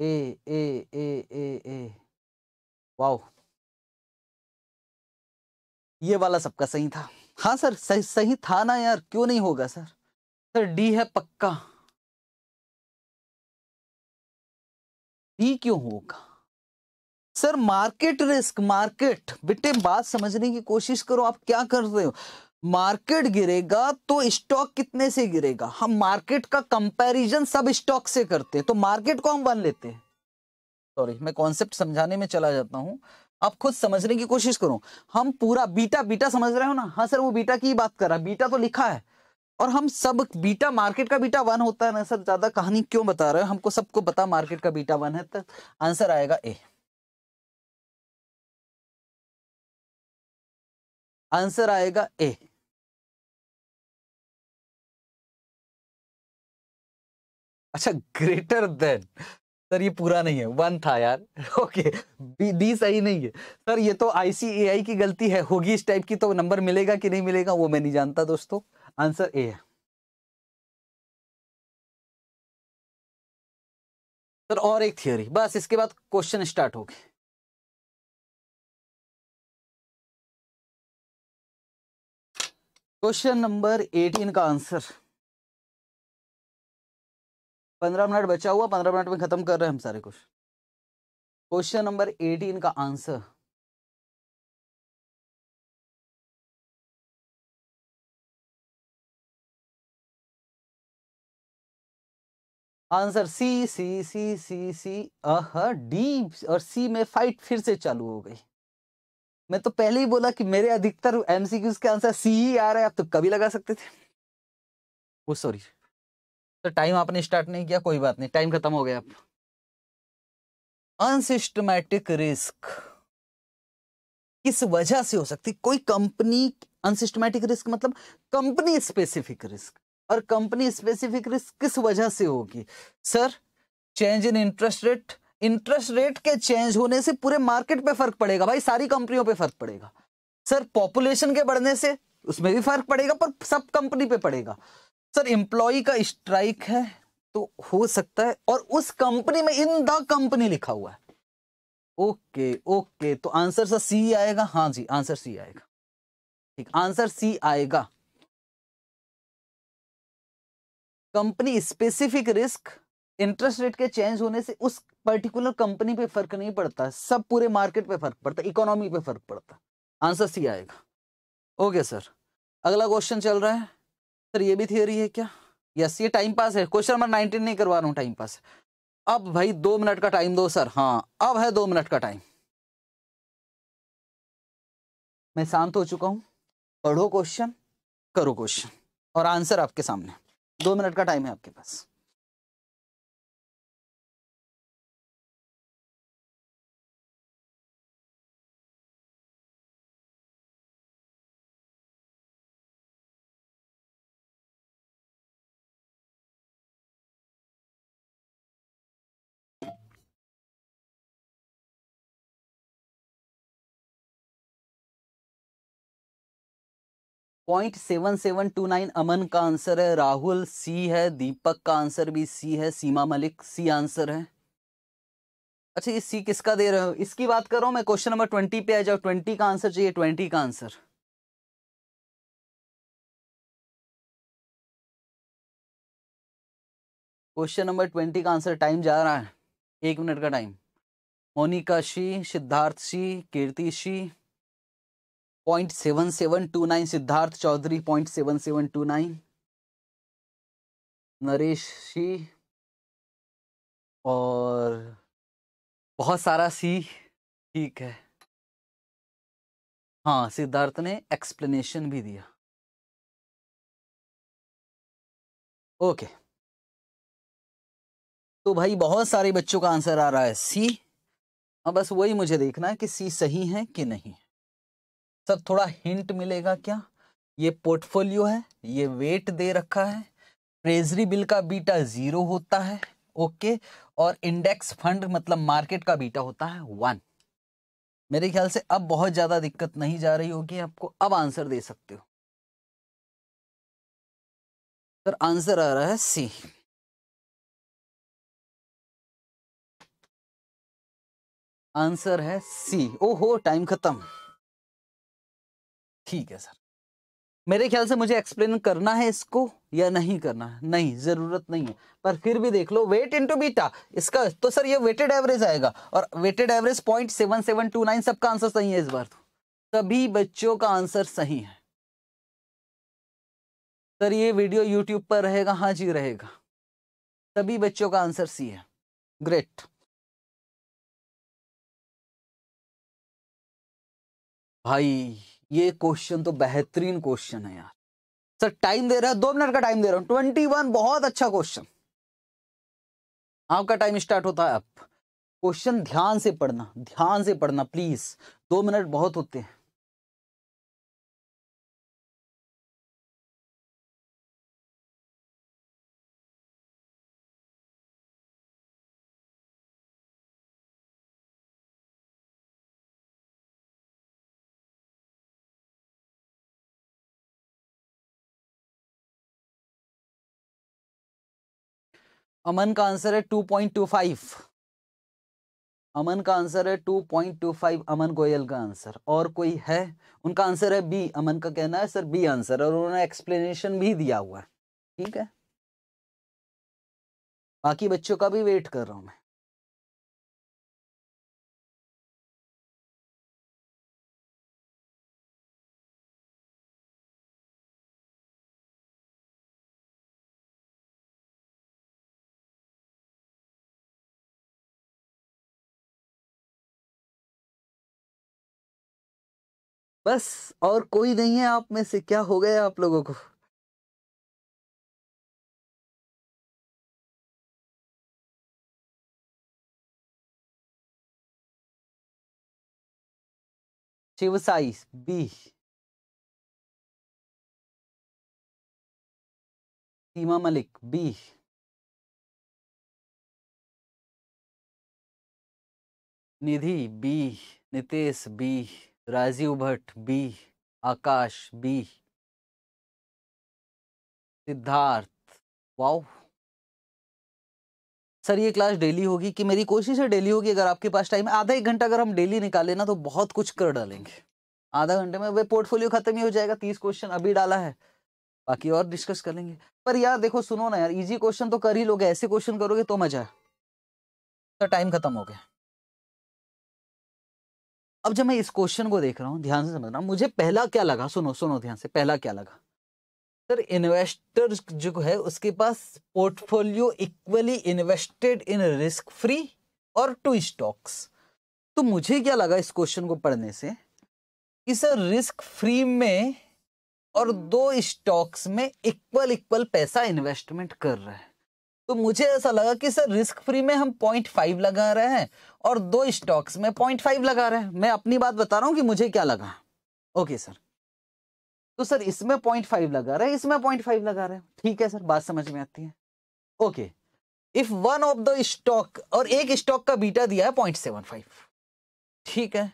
ए ए ए ए ए वाओ ये वाला सबका सही था हाँ सर सही सही था ना यार क्यों नहीं होगा सर सर डी है पक्का डी क्यों होगा सर मार्केट रिस्क मार्केट बेटे बात समझने की कोशिश करो आप क्या कर रहे हो मार्केट गिरेगा तो स्टॉक कितने से गिरेगा हम मार्केट का कंपैरिजन सब स्टॉक से करते हैं तो मार्केट को हम वन लेते हैं सॉरी मैं कॉन्सेप्ट समझाने में चला जाता हूं आप खुद समझने की कोशिश करो हम पूरा बीटा बीटा समझ रहे हो ना हाँ सर वो बीटा की बात कर रहा है बीटा तो लिखा है और हम सब बीटा मार्केट का बीटा वन होता है ना सर ज्यादा कहानी क्यों बता रहे हो हमको सबको पता मार्केट का बीटा वन है तो आंसर आएगा ए आंसर आएगा ए अच्छा ग्रेटर देन सर ये पूरा नहीं है वन था यार ओके बी डी सही नहीं है सर ये तो आईसीएआई की गलती है होगी इस टाइप की तो नंबर मिलेगा कि नहीं मिलेगा वो मैं नहीं जानता दोस्तों आंसर ए है सर और एक थियोरी बस इसके बाद क्वेश्चन स्टार्ट हो गए क्वेश्चन नंबर एटीन का आंसर पंद्रह मिनट बचा हुआ पंद्रह मिनट में खत्म कर रहे हैं हम सारे कुछ क्वेश्चन नंबर एटीन का answer answer C C C C C uh D और सी में फाइट फिर से चालू हो गई मैं तो पहले ही बोला कि मेरे अधिकतर एमसीक्यूज के आंसर सी ही आ रहा है आप तो कभी लगा सकते थे वो सॉरी तो टाइम आपने स्टार्ट नहीं किया कोई बात नहीं टाइम खत्म हो गया आप अनसिस्टमैटिक रिस्क किस वजह से हो सकती कोई कंपनी अनसिस्टमैटिक रिस्क मतलब कंपनी स्पेसिफिक रिस्क और कंपनी स्पेसिफिक रिस्क किस वजह से होगी sir change in interest rate interest rate के चेंज होने से पूरे मार्केट पे फर्क पड़ेगा भाई सारी कंपनियों पे फर्क पड़ेगा सर पॉपुलेशन के बढ़ने से उसमें भी फर्क पड़ेगा पर सब कंपनी पे पड़ेगा सर एम्प्लॉ का स्ट्राइक है तो हो सकता है और उस कंपनी में इन द कंपनी लिखा हुआ है ओके ओके तो आंसर सर सी आएगा हाँ जी आंसर सी आएगा ठीक आंसर सी आएगा company specific risk interest rate के चेंज होने से उस पर्टिकुलर कंपनी पे फर्क नहीं पड़ता सब पूरे मार्केट पे फर्क पड़ता है इकोनॉमी पे फर्क पड़ता आंसर सी आएगा ओके सर अगला क्वेश्चन चल रहा है सर ये भी थियोरी है क्या यस ये टाइम पास है क्वेश्चन नंबर नाइनटीन नहीं करवा रहा हूँ टाइम पास अब भाई दो मिनट का टाइम दो सर हाँ अब है दो मिनट का टाइम मैं शांत हो चुका हूँ पढ़ो क्वेश्चन करो क्वेश्चन और आंसर आपके सामने दो मिनट का टाइम है आपके पास point seven seven two nine Aman का आंसर है राहुल सी है दीपक का आंसर भी सी है सीमा मलिक सी आंसर है अच्छा ये सी किसका दे रहे हो इसकी बात कर रहा हूं मैं क्वेश्चन नंबर ट्वेंटी पे आ जाओ ट्वेंटी का आंसर चाहिए ट्वेंटी का आंसर क्वेश्चन नंबर ट्वेंटी का आंसर टाइम जा रहा है एक मिनट का time Monika C Siddharth C Kirti C point seven seven two nine Siddharth Chaudhary point seven seven two nine Naresh C और बहुत सारा सी ठीक है हाँ सिद्धार्थ ने एक्सप्लेनेशन भी दिया ओके तो भाई बहुत सारे बच्चों का आंसर आ रहा है सी अब हाँ, बस वही मुझे देखना है कि सी सही है कि नहीं है सर थोड़ा हिंट मिलेगा क्या ये पोर्टफोलियो है ये वेट दे रखा है ट्रेजरी बिल का बीटा जीरो होता है ओके और इंडेक्स फंड मतलब मार्केट का बीटा होता है वन मेरे ख्याल से अब बहुत ज़्यादा दिक्कत नहीं जा रही होगी आपको अब आंसर दे सकते हो सर आंसर आ रहा है सी आंसर है सी ओहो टाइम खत्म ठीक है सर मेरे ख्याल से मुझे एक्सप्लेन करना है इसको या नहीं करना है नहीं ज़रूरत नहीं है पर फिर भी देख लो वेट इनटू बीटा इसका तो सर ये वेटेड एवरेज आएगा और weighted average point seven seven two nine सबका आंसर सही है इस बार तो सभी बच्चों का आंसर सही है सर ये वीडियो यूट्यूब पर रहेगा हाँ जी रहेगा सभी बच्चों का आंसर सी है ग्रेट भाई ये क्वेश्चन तो बेहतरीन क्वेश्चन है यार सर टाइम दे रहा है दो मिनट का टाइम दे रहा हूं ट्वेंटी वन बहुत अच्छा क्वेश्चन आपका टाइम स्टार्ट होता है अब क्वेश्चन ध्यान से पढ़ना ध्यान से पढ़ना प्लीज दो मिनट बहुत होते हैं अमन का आंसर है two point two five Aman का आंसर है two point two five Aman Goyal का आंसर और कोई है उनका आंसर है बी अमन का कहना है सर बी आंसर और उन्होंने एक्सप्लेनेशन भी दिया हुआ है ठीक है बाकी बच्चों का भी वेट कर रहा हूं मैं बस और कोई नहीं है आप में से क्या हो गया आप लोगों को Shiv Sai B Seema Malik B Nidhi B Nitesh B Rajeev Bhatt B Akash B Siddharth wow sir ये क्लास डेली होगी कि मेरी कोशिश है डेली होगी अगर आपके पास टाइम आधा एक घंटा अगर हम डेली निकाले ना तो बहुत कुछ कर डालेंगे आधा घंटे में वे पोर्टफोलियो खत्म ही हो जाएगा तीस क्वेश्चन अभी डाला है बाकी और डिस्कस कर लेंगे पर यार देखो सुनो ना यार इजी क्वेश्चन तो कर ही लोगे ऐसे क्वेश्चन करोगे तो मजा है तो टाइम खत्म हो गया अब जब मैं इस क्वेश्चन को देख रहा हूँ ध्यान से समझ रहा हूँ मुझे पहला क्या लगा सुनो सुनो ध्यान से पहला क्या लगा सर इन्वेस्टर जो है उसके पास portfolio equally invested in risk free और टू स्टॉक्स तो मुझे क्या लगा इस क्वेश्चन को पढ़ने से कि सर रिस्क फ्री में और हम्म। दो स्टॉक्स में इक्वल इक्वल पैसा इन्वेस्टमेंट कर रहा है तो मुझे ऐसा लगा कि सर रिस्क फ्री में हम पॉइंट फाइव लगा रहे हैं और दो स्टॉक्स में पॉइंट फाइव लगा रहे हैं मैं अपनी बात बता रहा हूं कि मुझे क्या लगा ओके सर तो सर इसमें पॉइंट फाइव लगा रहे हैं इसमें पॉइंट फाइव लगा रहे हैं ठीक है सर बात समझ में आती है okay if one of the stock और एक स्टॉक का बीटा दिया है पॉइंट सेवन फाइव ठीक है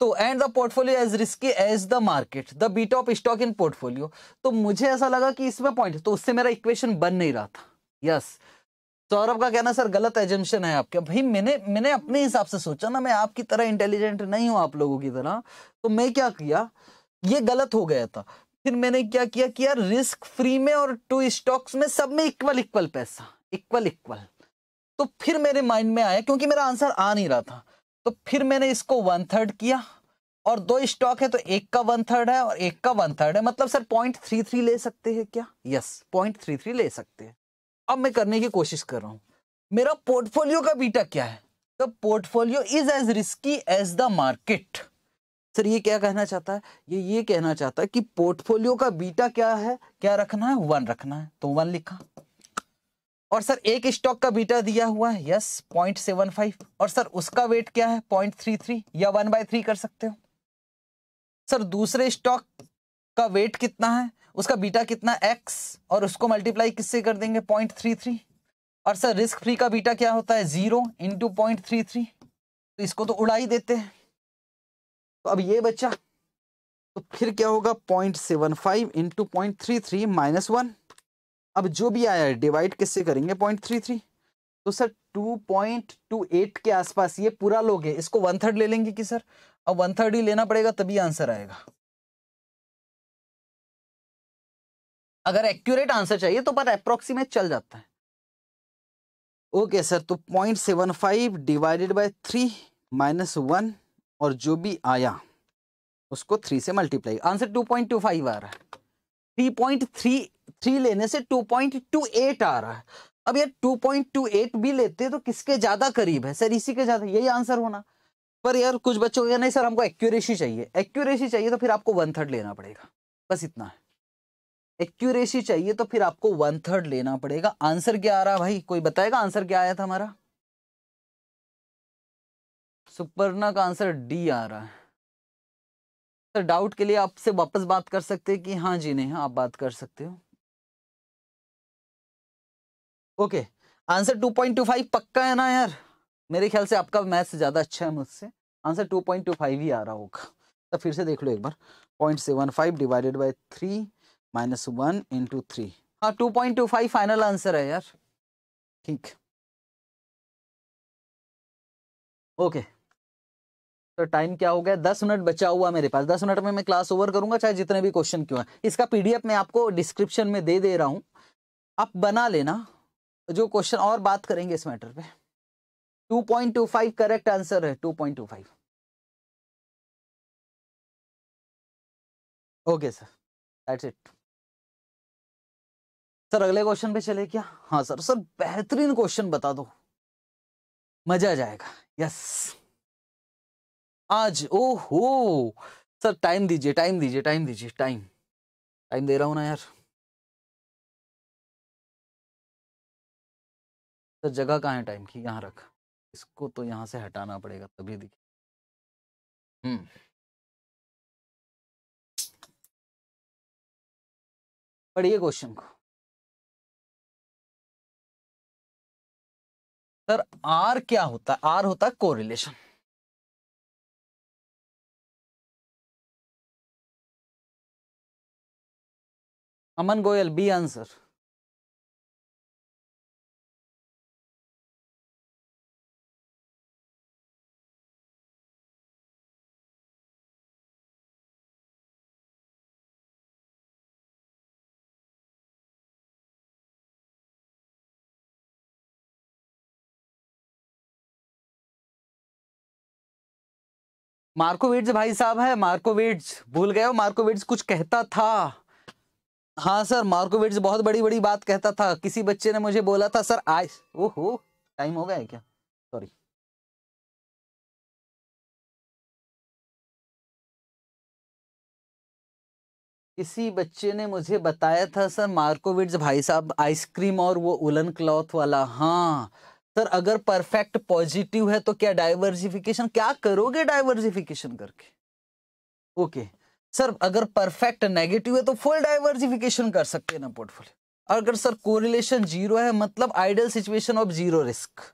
तो and the portfolio as risky as the market the beta of stock in portfolio तो मुझे ऐसा लगा कि इसमें पॉइंट तो उससे मेरा इक्वेशन बन नहीं रहा था यस सौरभ का कहना सर गलत एजेंशन है आपके भाई मैंने मैंने अपने हिसाब से सोचा ना मैं आपकी तरह इंटेलिजेंट नहीं हूँ आप लोगों की तरह तो मैं क्या किया ये गलत हो गया था फिर मैंने क्या किया कि यार रिस्क फ्री में और टू स्टॉक्स में सब में इक्वल इक्वल पैसा इक्वल इक्वल तो फिर मेरे माइंड में आया क्योंकि मेरा आंसर आ नहीं रहा था तो फिर मैंने इसको वन थर्ड किया और दो स्टॉक है तो एक का वन थर्ड है और एक का वन थर्ड है मतलब सर पॉइंट थ्री थ्री ले सकते हैं क्या यस पॉइंट थ्री थ्री ले सकते हैं अब मैं करने की कोशिश कर रहा हूं मेरा पोर्टफोलियो का बीटा क्या है the portfolio is as risky as the market sir ये क्या कहना चाहता है ये ये कहना चाहता है कि पोर्टफोलियो का बीटा क्या है क्या रखना है वन रखना है तो वन लिखा और सर एक स्टॉक का बीटा दिया हुआ है यस पॉइंट सेवन फाइव और सर उसका वेट क्या है पॉइंट थ्री थ्री या वन बाय थ्री कर सकते हो सर दूसरे स्टॉक का वेट कितना है उसका बीटा कितना एक्स और उसको मल्टीप्लाई किससे कर देंगे पॉइंट थ्री थ्री और सर रिस्क फ्री का बीटा क्या होता है zero into point three three तो इसको तो उड़ा ही देते हैं तो अब ये बच्चा तो फिर क्या होगा point seven five into point three three minus one अब जो भी आया है डिवाइड किससे करेंगे पॉइंट थ्री थ्री तो sir two point two eight के आसपास ये पूरा लोग है इसको वन थर्ड ले लेंगे कि सर अब वन थर्ड ही लेना पड़ेगा तभी आंसर आएगा अगर एक्यूरेट आंसर चाहिए तो पर अप्रोक्सीमेट चल जाता है ओके okay, सर तो point seven five divided by three minus one और जो भी आया उसको थ्री से multiply answer two point two five आ रहा है थ्री पॉइंट थ्री थ्री लेने से टू पॉइंट टू एट आ रहा है अब ये टू पॉइंट टू एट भी लेते तो किसके ज़्यादा करीब है सर इसी के ज़्यादा यही आंसर होना पर यार कुछ बच्चों को नहीं सर हमको एक्यूरेसी चाहिए एक्यूरेसी चाहिए तो फिर आपको वन थर्ड लेना पड़ेगा बस इतना है एक्यूरेसी चाहिए तो फिर आपको वन थर्ड लेना पड़ेगा आंसर क्या आ रहा भाई कोई बताएगा आंसर क्या आया था हमारा सुपर्णा का आंसर डी आ रहा है सर डाउट के लिए आपसे वापस बात कर सकते हैं कि हाँ जी नहीं आप बात कर सकते हो ओके आंसर 2.25 पक्का है ना यार मेरे ख्याल से आपका मैथ्स ज़्यादा अच्छा है मुझसे आंसर 2.25 ही आ रहा होगा तो फिर से देख लो एक बार 0.75 divided by three minus one into three हाँ two point two five final answer है यार ठीक ओके तो टाइम क्या हो गया दस मिनट बचा हुआ मेरे पास दस मिनट में मैं क्लास ओवर करूंगा चाहे जितने भी क्वेश्चन क्यों है इसका पीडीएफ मैं आपको डिस्क्रिप्शन में दे दे रहा हूं आप बना लेना जो क्वेश्चन और बात करेंगे इस मैटर पे 2.25 करेक्ट आंसर है 2.25 okay sir that's it sir अगले क्वेश्चन पे चले क्या हाँ सर सर बेहतरीन क्वेश्चन बता दो मजा आ जाएगा यस आज ओ हो सर टाइम दीजिए टाइम दीजिए टाइम दीजिए टाइम टाइम दे रहा हूं ना यार सर जगह कहाँ है टाइम की यहाँ रख इसको तो यहां से हटाना पड़ेगा तभी दिखे हम्म पढ़िए क्वेश्चन को सर आर क्या होता है आर होता है correlation Aman Goyal B answer Markowitz भाई साहब है मार्कोविड्स भूल गए हो मार्कोविड्स कुछ कहता था हाँ सर मार्कोविड्स बहुत बड़ी बड़ी बात कहता था किसी बच्चे ने मुझे बोला था सर आज हो टाइम हो गया क्या सॉरी किसी बच्चे ने मुझे बताया था सर मार्कोविड्स भाई साहब आइसक्रीम और वो उलन क्लॉथ वाला हाँ सर अगर परफेक्ट पॉजिटिव है तो क्या डाइवर्सिफिकेशन क्या करोगे डाइवर्सिफिकेशन करके ओके सर अगर परफेक्ट नेगेटिव है तो फुल डाइवर्सिफिकेशन कर सकते हैं ना पोर्टफोलियो अगर सर कोरिलेशन जीरो है मतलब ideal situation of zero risk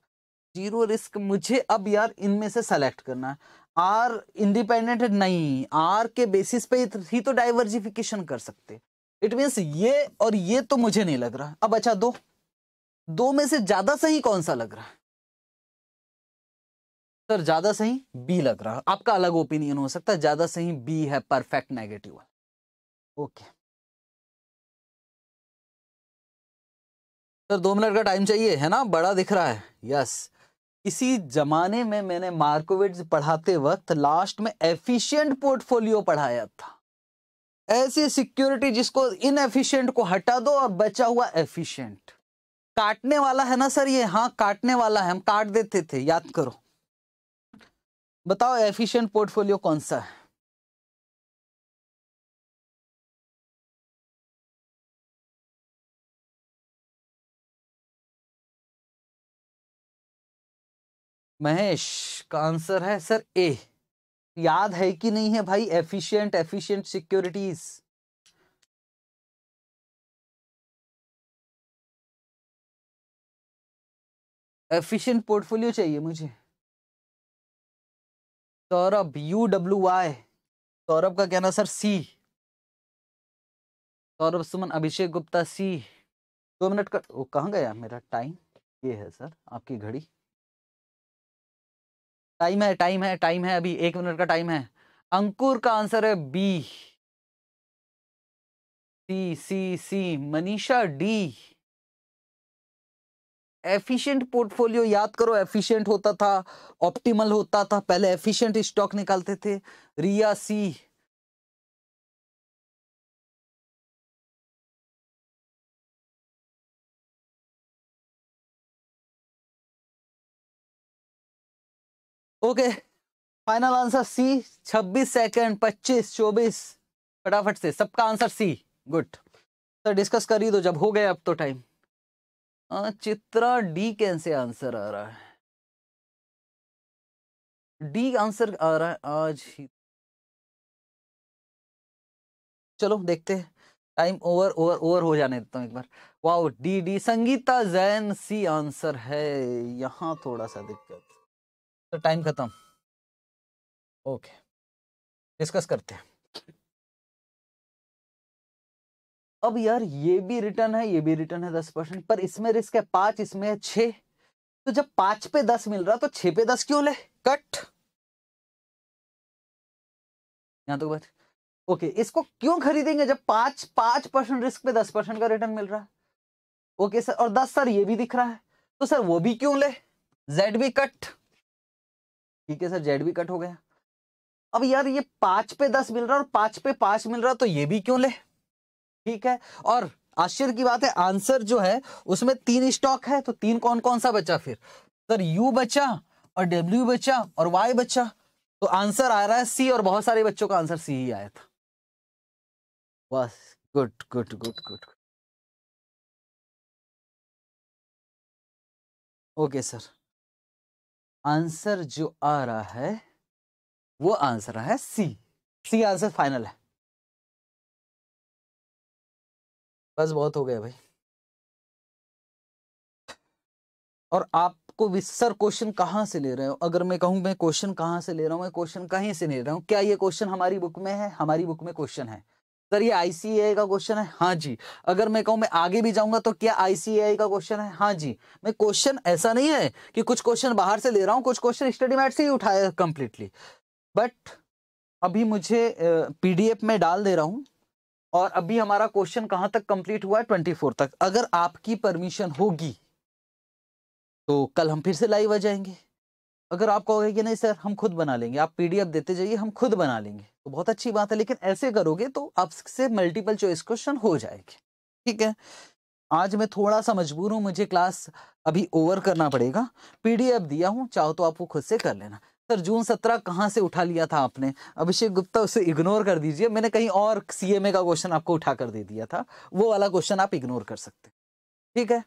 zero risk मुझे अब यार इनमें से सेलेक्ट करना है आर इंडिपेंडेंट नहीं आर के बेसिस पे ही तो डाइवर्सिफिकेशन कर सकते इट मीन्स ये और ये तो मुझे नहीं लग रहा अब अच्छा दो दो में से ज्यादा सही कौन सा लग रहा है सर ज्यादा सही बी लग रहा है आपका अलग ओपिनियन हो सकता है ज्यादा सही बी है परफेक्ट नेगेटिव ओके सर दो मिनट का टाइम चाहिए है ना बड़ा दिख रहा है यस इसी जमाने में मैंने मार्कोविट्स पढ़ाते वक्त लास्ट में एफिशिएंट पोर्टफोलियो पढ़ाया था ऐसी सिक्योरिटी जिसको इनएफिशिएंट को हटा दो और बचा हुआ एफिशिएंट काटने वाला है ना सर ये हाँ काटने वाला है हम काट देते थे याद करो बताओ एफिशिएंट पोर्टफोलियो कौन सा है महेश का आंसर है सर ए याद है कि नहीं है भाई efficient efficient securities efficient portfolio चाहिए मुझे Saurabh U W I Saurabh का कहना sir C Saurabh Suman Abhishek Gupta C दो मिनट का वो कहाँ गया मेरा टाइम ये है सर आपकी घड़ी टाइम है टाइम है टाइम है अभी एक मिनट का टाइम है अंकुर का आंसर है B C C C Manisha D efficient portfolio याद करो एफिशिएंट होता था ऑप्टिमल होता था पहले एफिशिएंट स्टॉक निकालते थे Riya C okay final answer C 26 second 25 24 फटाफट से सबका answer C good sir discuss कर ही दो जब हो गया अब तो टाइम चित्रा डी कैसे आंसर आ रहा है डी आंसर आ रहा है आज ही चलो देखते हैं टाइम ओवर ओवर ओवर हो जाने देता हूँ एक बार wow D D Sangeeta Jain C answer है यहाँ थोड़ा सा दिक्कत तो टाइम खत्म ओके डिस्कस करते हैं अब यार ये भी रिटर्न है ये भी रिटर्न है दस परसेंट पर इसमें रिस्क है पांच इसमें है छे तो जब पांच पे दस मिल रहा तो छे पे दस क्यों ले कट यहां तो बच ओके इसको क्यों खरीदेंगे जब पांच पांच परसेंट रिस्क पे दस परसेंट का रिटर्न मिल रहा है ओके सर और दस सर ये भी दिख रहा है तो सर वो भी क्यों ले जेड भी कट ठीक है सर जेड भी कट हो गया अब यार ये पांच पे दस मिल रहा है और पांच पे पांच मिल रहा है तो ये भी क्यों ले ठीक है और आश्चर्य की बात है आंसर जो है उसमें तीन स्टॉक है तो तीन कौन कौन सा बचा फिर सर यू बचा और डब्ल्यू बचा और वाई बचा तो आंसर आ रहा है सी और बहुत सारे बच्चों का आंसर सी ही आया था बस good good good good okay sir answer जो आ रहा है वो आंसर है सी सी आंसर फाइनल है बस बहुत हो गया भाई और आपको विस्तर क्वेश्चन कहाँ से ले रहे हो अगर मैं कहूँ मैं क्वेश्चन कहाँ से ले रहा हूँ मैं क्वेश्चन कहीं से ले रहा हूँ क्या ये क्वेश्चन हमारी बुक में है हमारी बुक में क्वेश्चन है सर ये आईसीए का क्वेश्चन है हाँ जी अगर मैं कहूँ मैं आगे भी जाऊंगा तो क्या आईसीए का क्वेश्चन है हाँ जी मैं क्वेश्चन ऐसा नहीं है कि कुछ क्वेश्चन बाहर से ले रहा हूँ कुछ क्वेश्चन स्टडी मैट से ही उठाया कंप्लीटली बट अभी मुझे पीडीएफ में डाल दे रहा हूँ और अभी हमारा क्वेश्चन कहां तक कंप्लीट हुआ है ट्वेंटी फोर तक अगर आपकी परमिशन होगी तो कल हम फिर से लाइव आ जाएंगे अगर आप कहोगे कि नहीं सर हम खुद बना लेंगे आप पीडीएफ देते जाइए हम खुद बना लेंगे तो बहुत अच्छी बात है लेकिन ऐसे करोगे तो आपसे मल्टीपल चॉइस क्वेश्चन हो जाएंगे ठीक है आज मैं थोड़ा सा मजबूर हूँ मुझे क्लास अभी ओवर करना पड़ेगा पीडीएफ दिया हूँ चाहो तो आप वो खुद से कर लेना सर जून सत्रह कहाँ से उठा लिया था आपने अभिषेक गुप्ता उसे इग्नोर कर दीजिए मैंने कहीं और सीएमए का क्वेश्चन आपको उठा कर दे दिया था वो वाला क्वेश्चन आप इग्नोर कर सकते ठीक है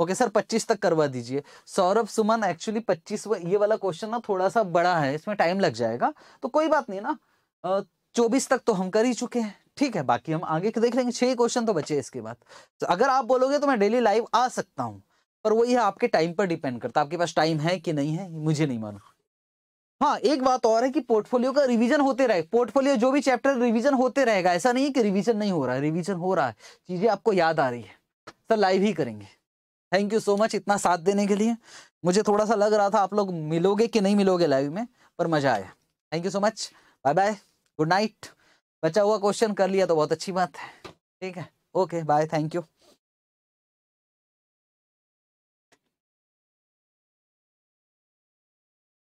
ओके सर 25 तक करवा दीजिए सौरभ सुमन एक्चुअली 25 ये वाला क्वेश्चन ना थोड़ा सा बड़ा है इसमें टाइम लग जाएगा तो कोई बात नहीं ना चौबीस तक तो हम कर ही चुके हैं ठीक है बाकी हम आगे देख लेंगे छह क्वेश्चन तो बचे इसके बाद तो अगर आप बोलोगे तो मैं डेली लाइव आ सकता हूँ पर वो ये आपके टाइम पर डिपेंड करता है आपके पास टाइम है कि नहीं है मुझे नहीं मालूम हाँ एक बात और है कि पोर्टफोलियो का रिवीजन होते रहे पोर्टफोलियो जो भी चैप्टर रिवीजन होते रहेगा ऐसा नहीं है कि रिवीजन नहीं हो रहा है रिवीजन हो रहा है चीजें आपको याद आ रही है सर लाइव ही करेंगे थैंक यू सो मच इतना साथ देने के लिए मुझे थोड़ा सा लग रहा था आप लोग मिलोगे कि नहीं मिलोगे लाइव में पर मजा आया thank you so much bye bye good night बचा हुआ क्वेश्चन कर लिया तो बहुत अच्छी बात है ठीक है ओके बाय थैंक यू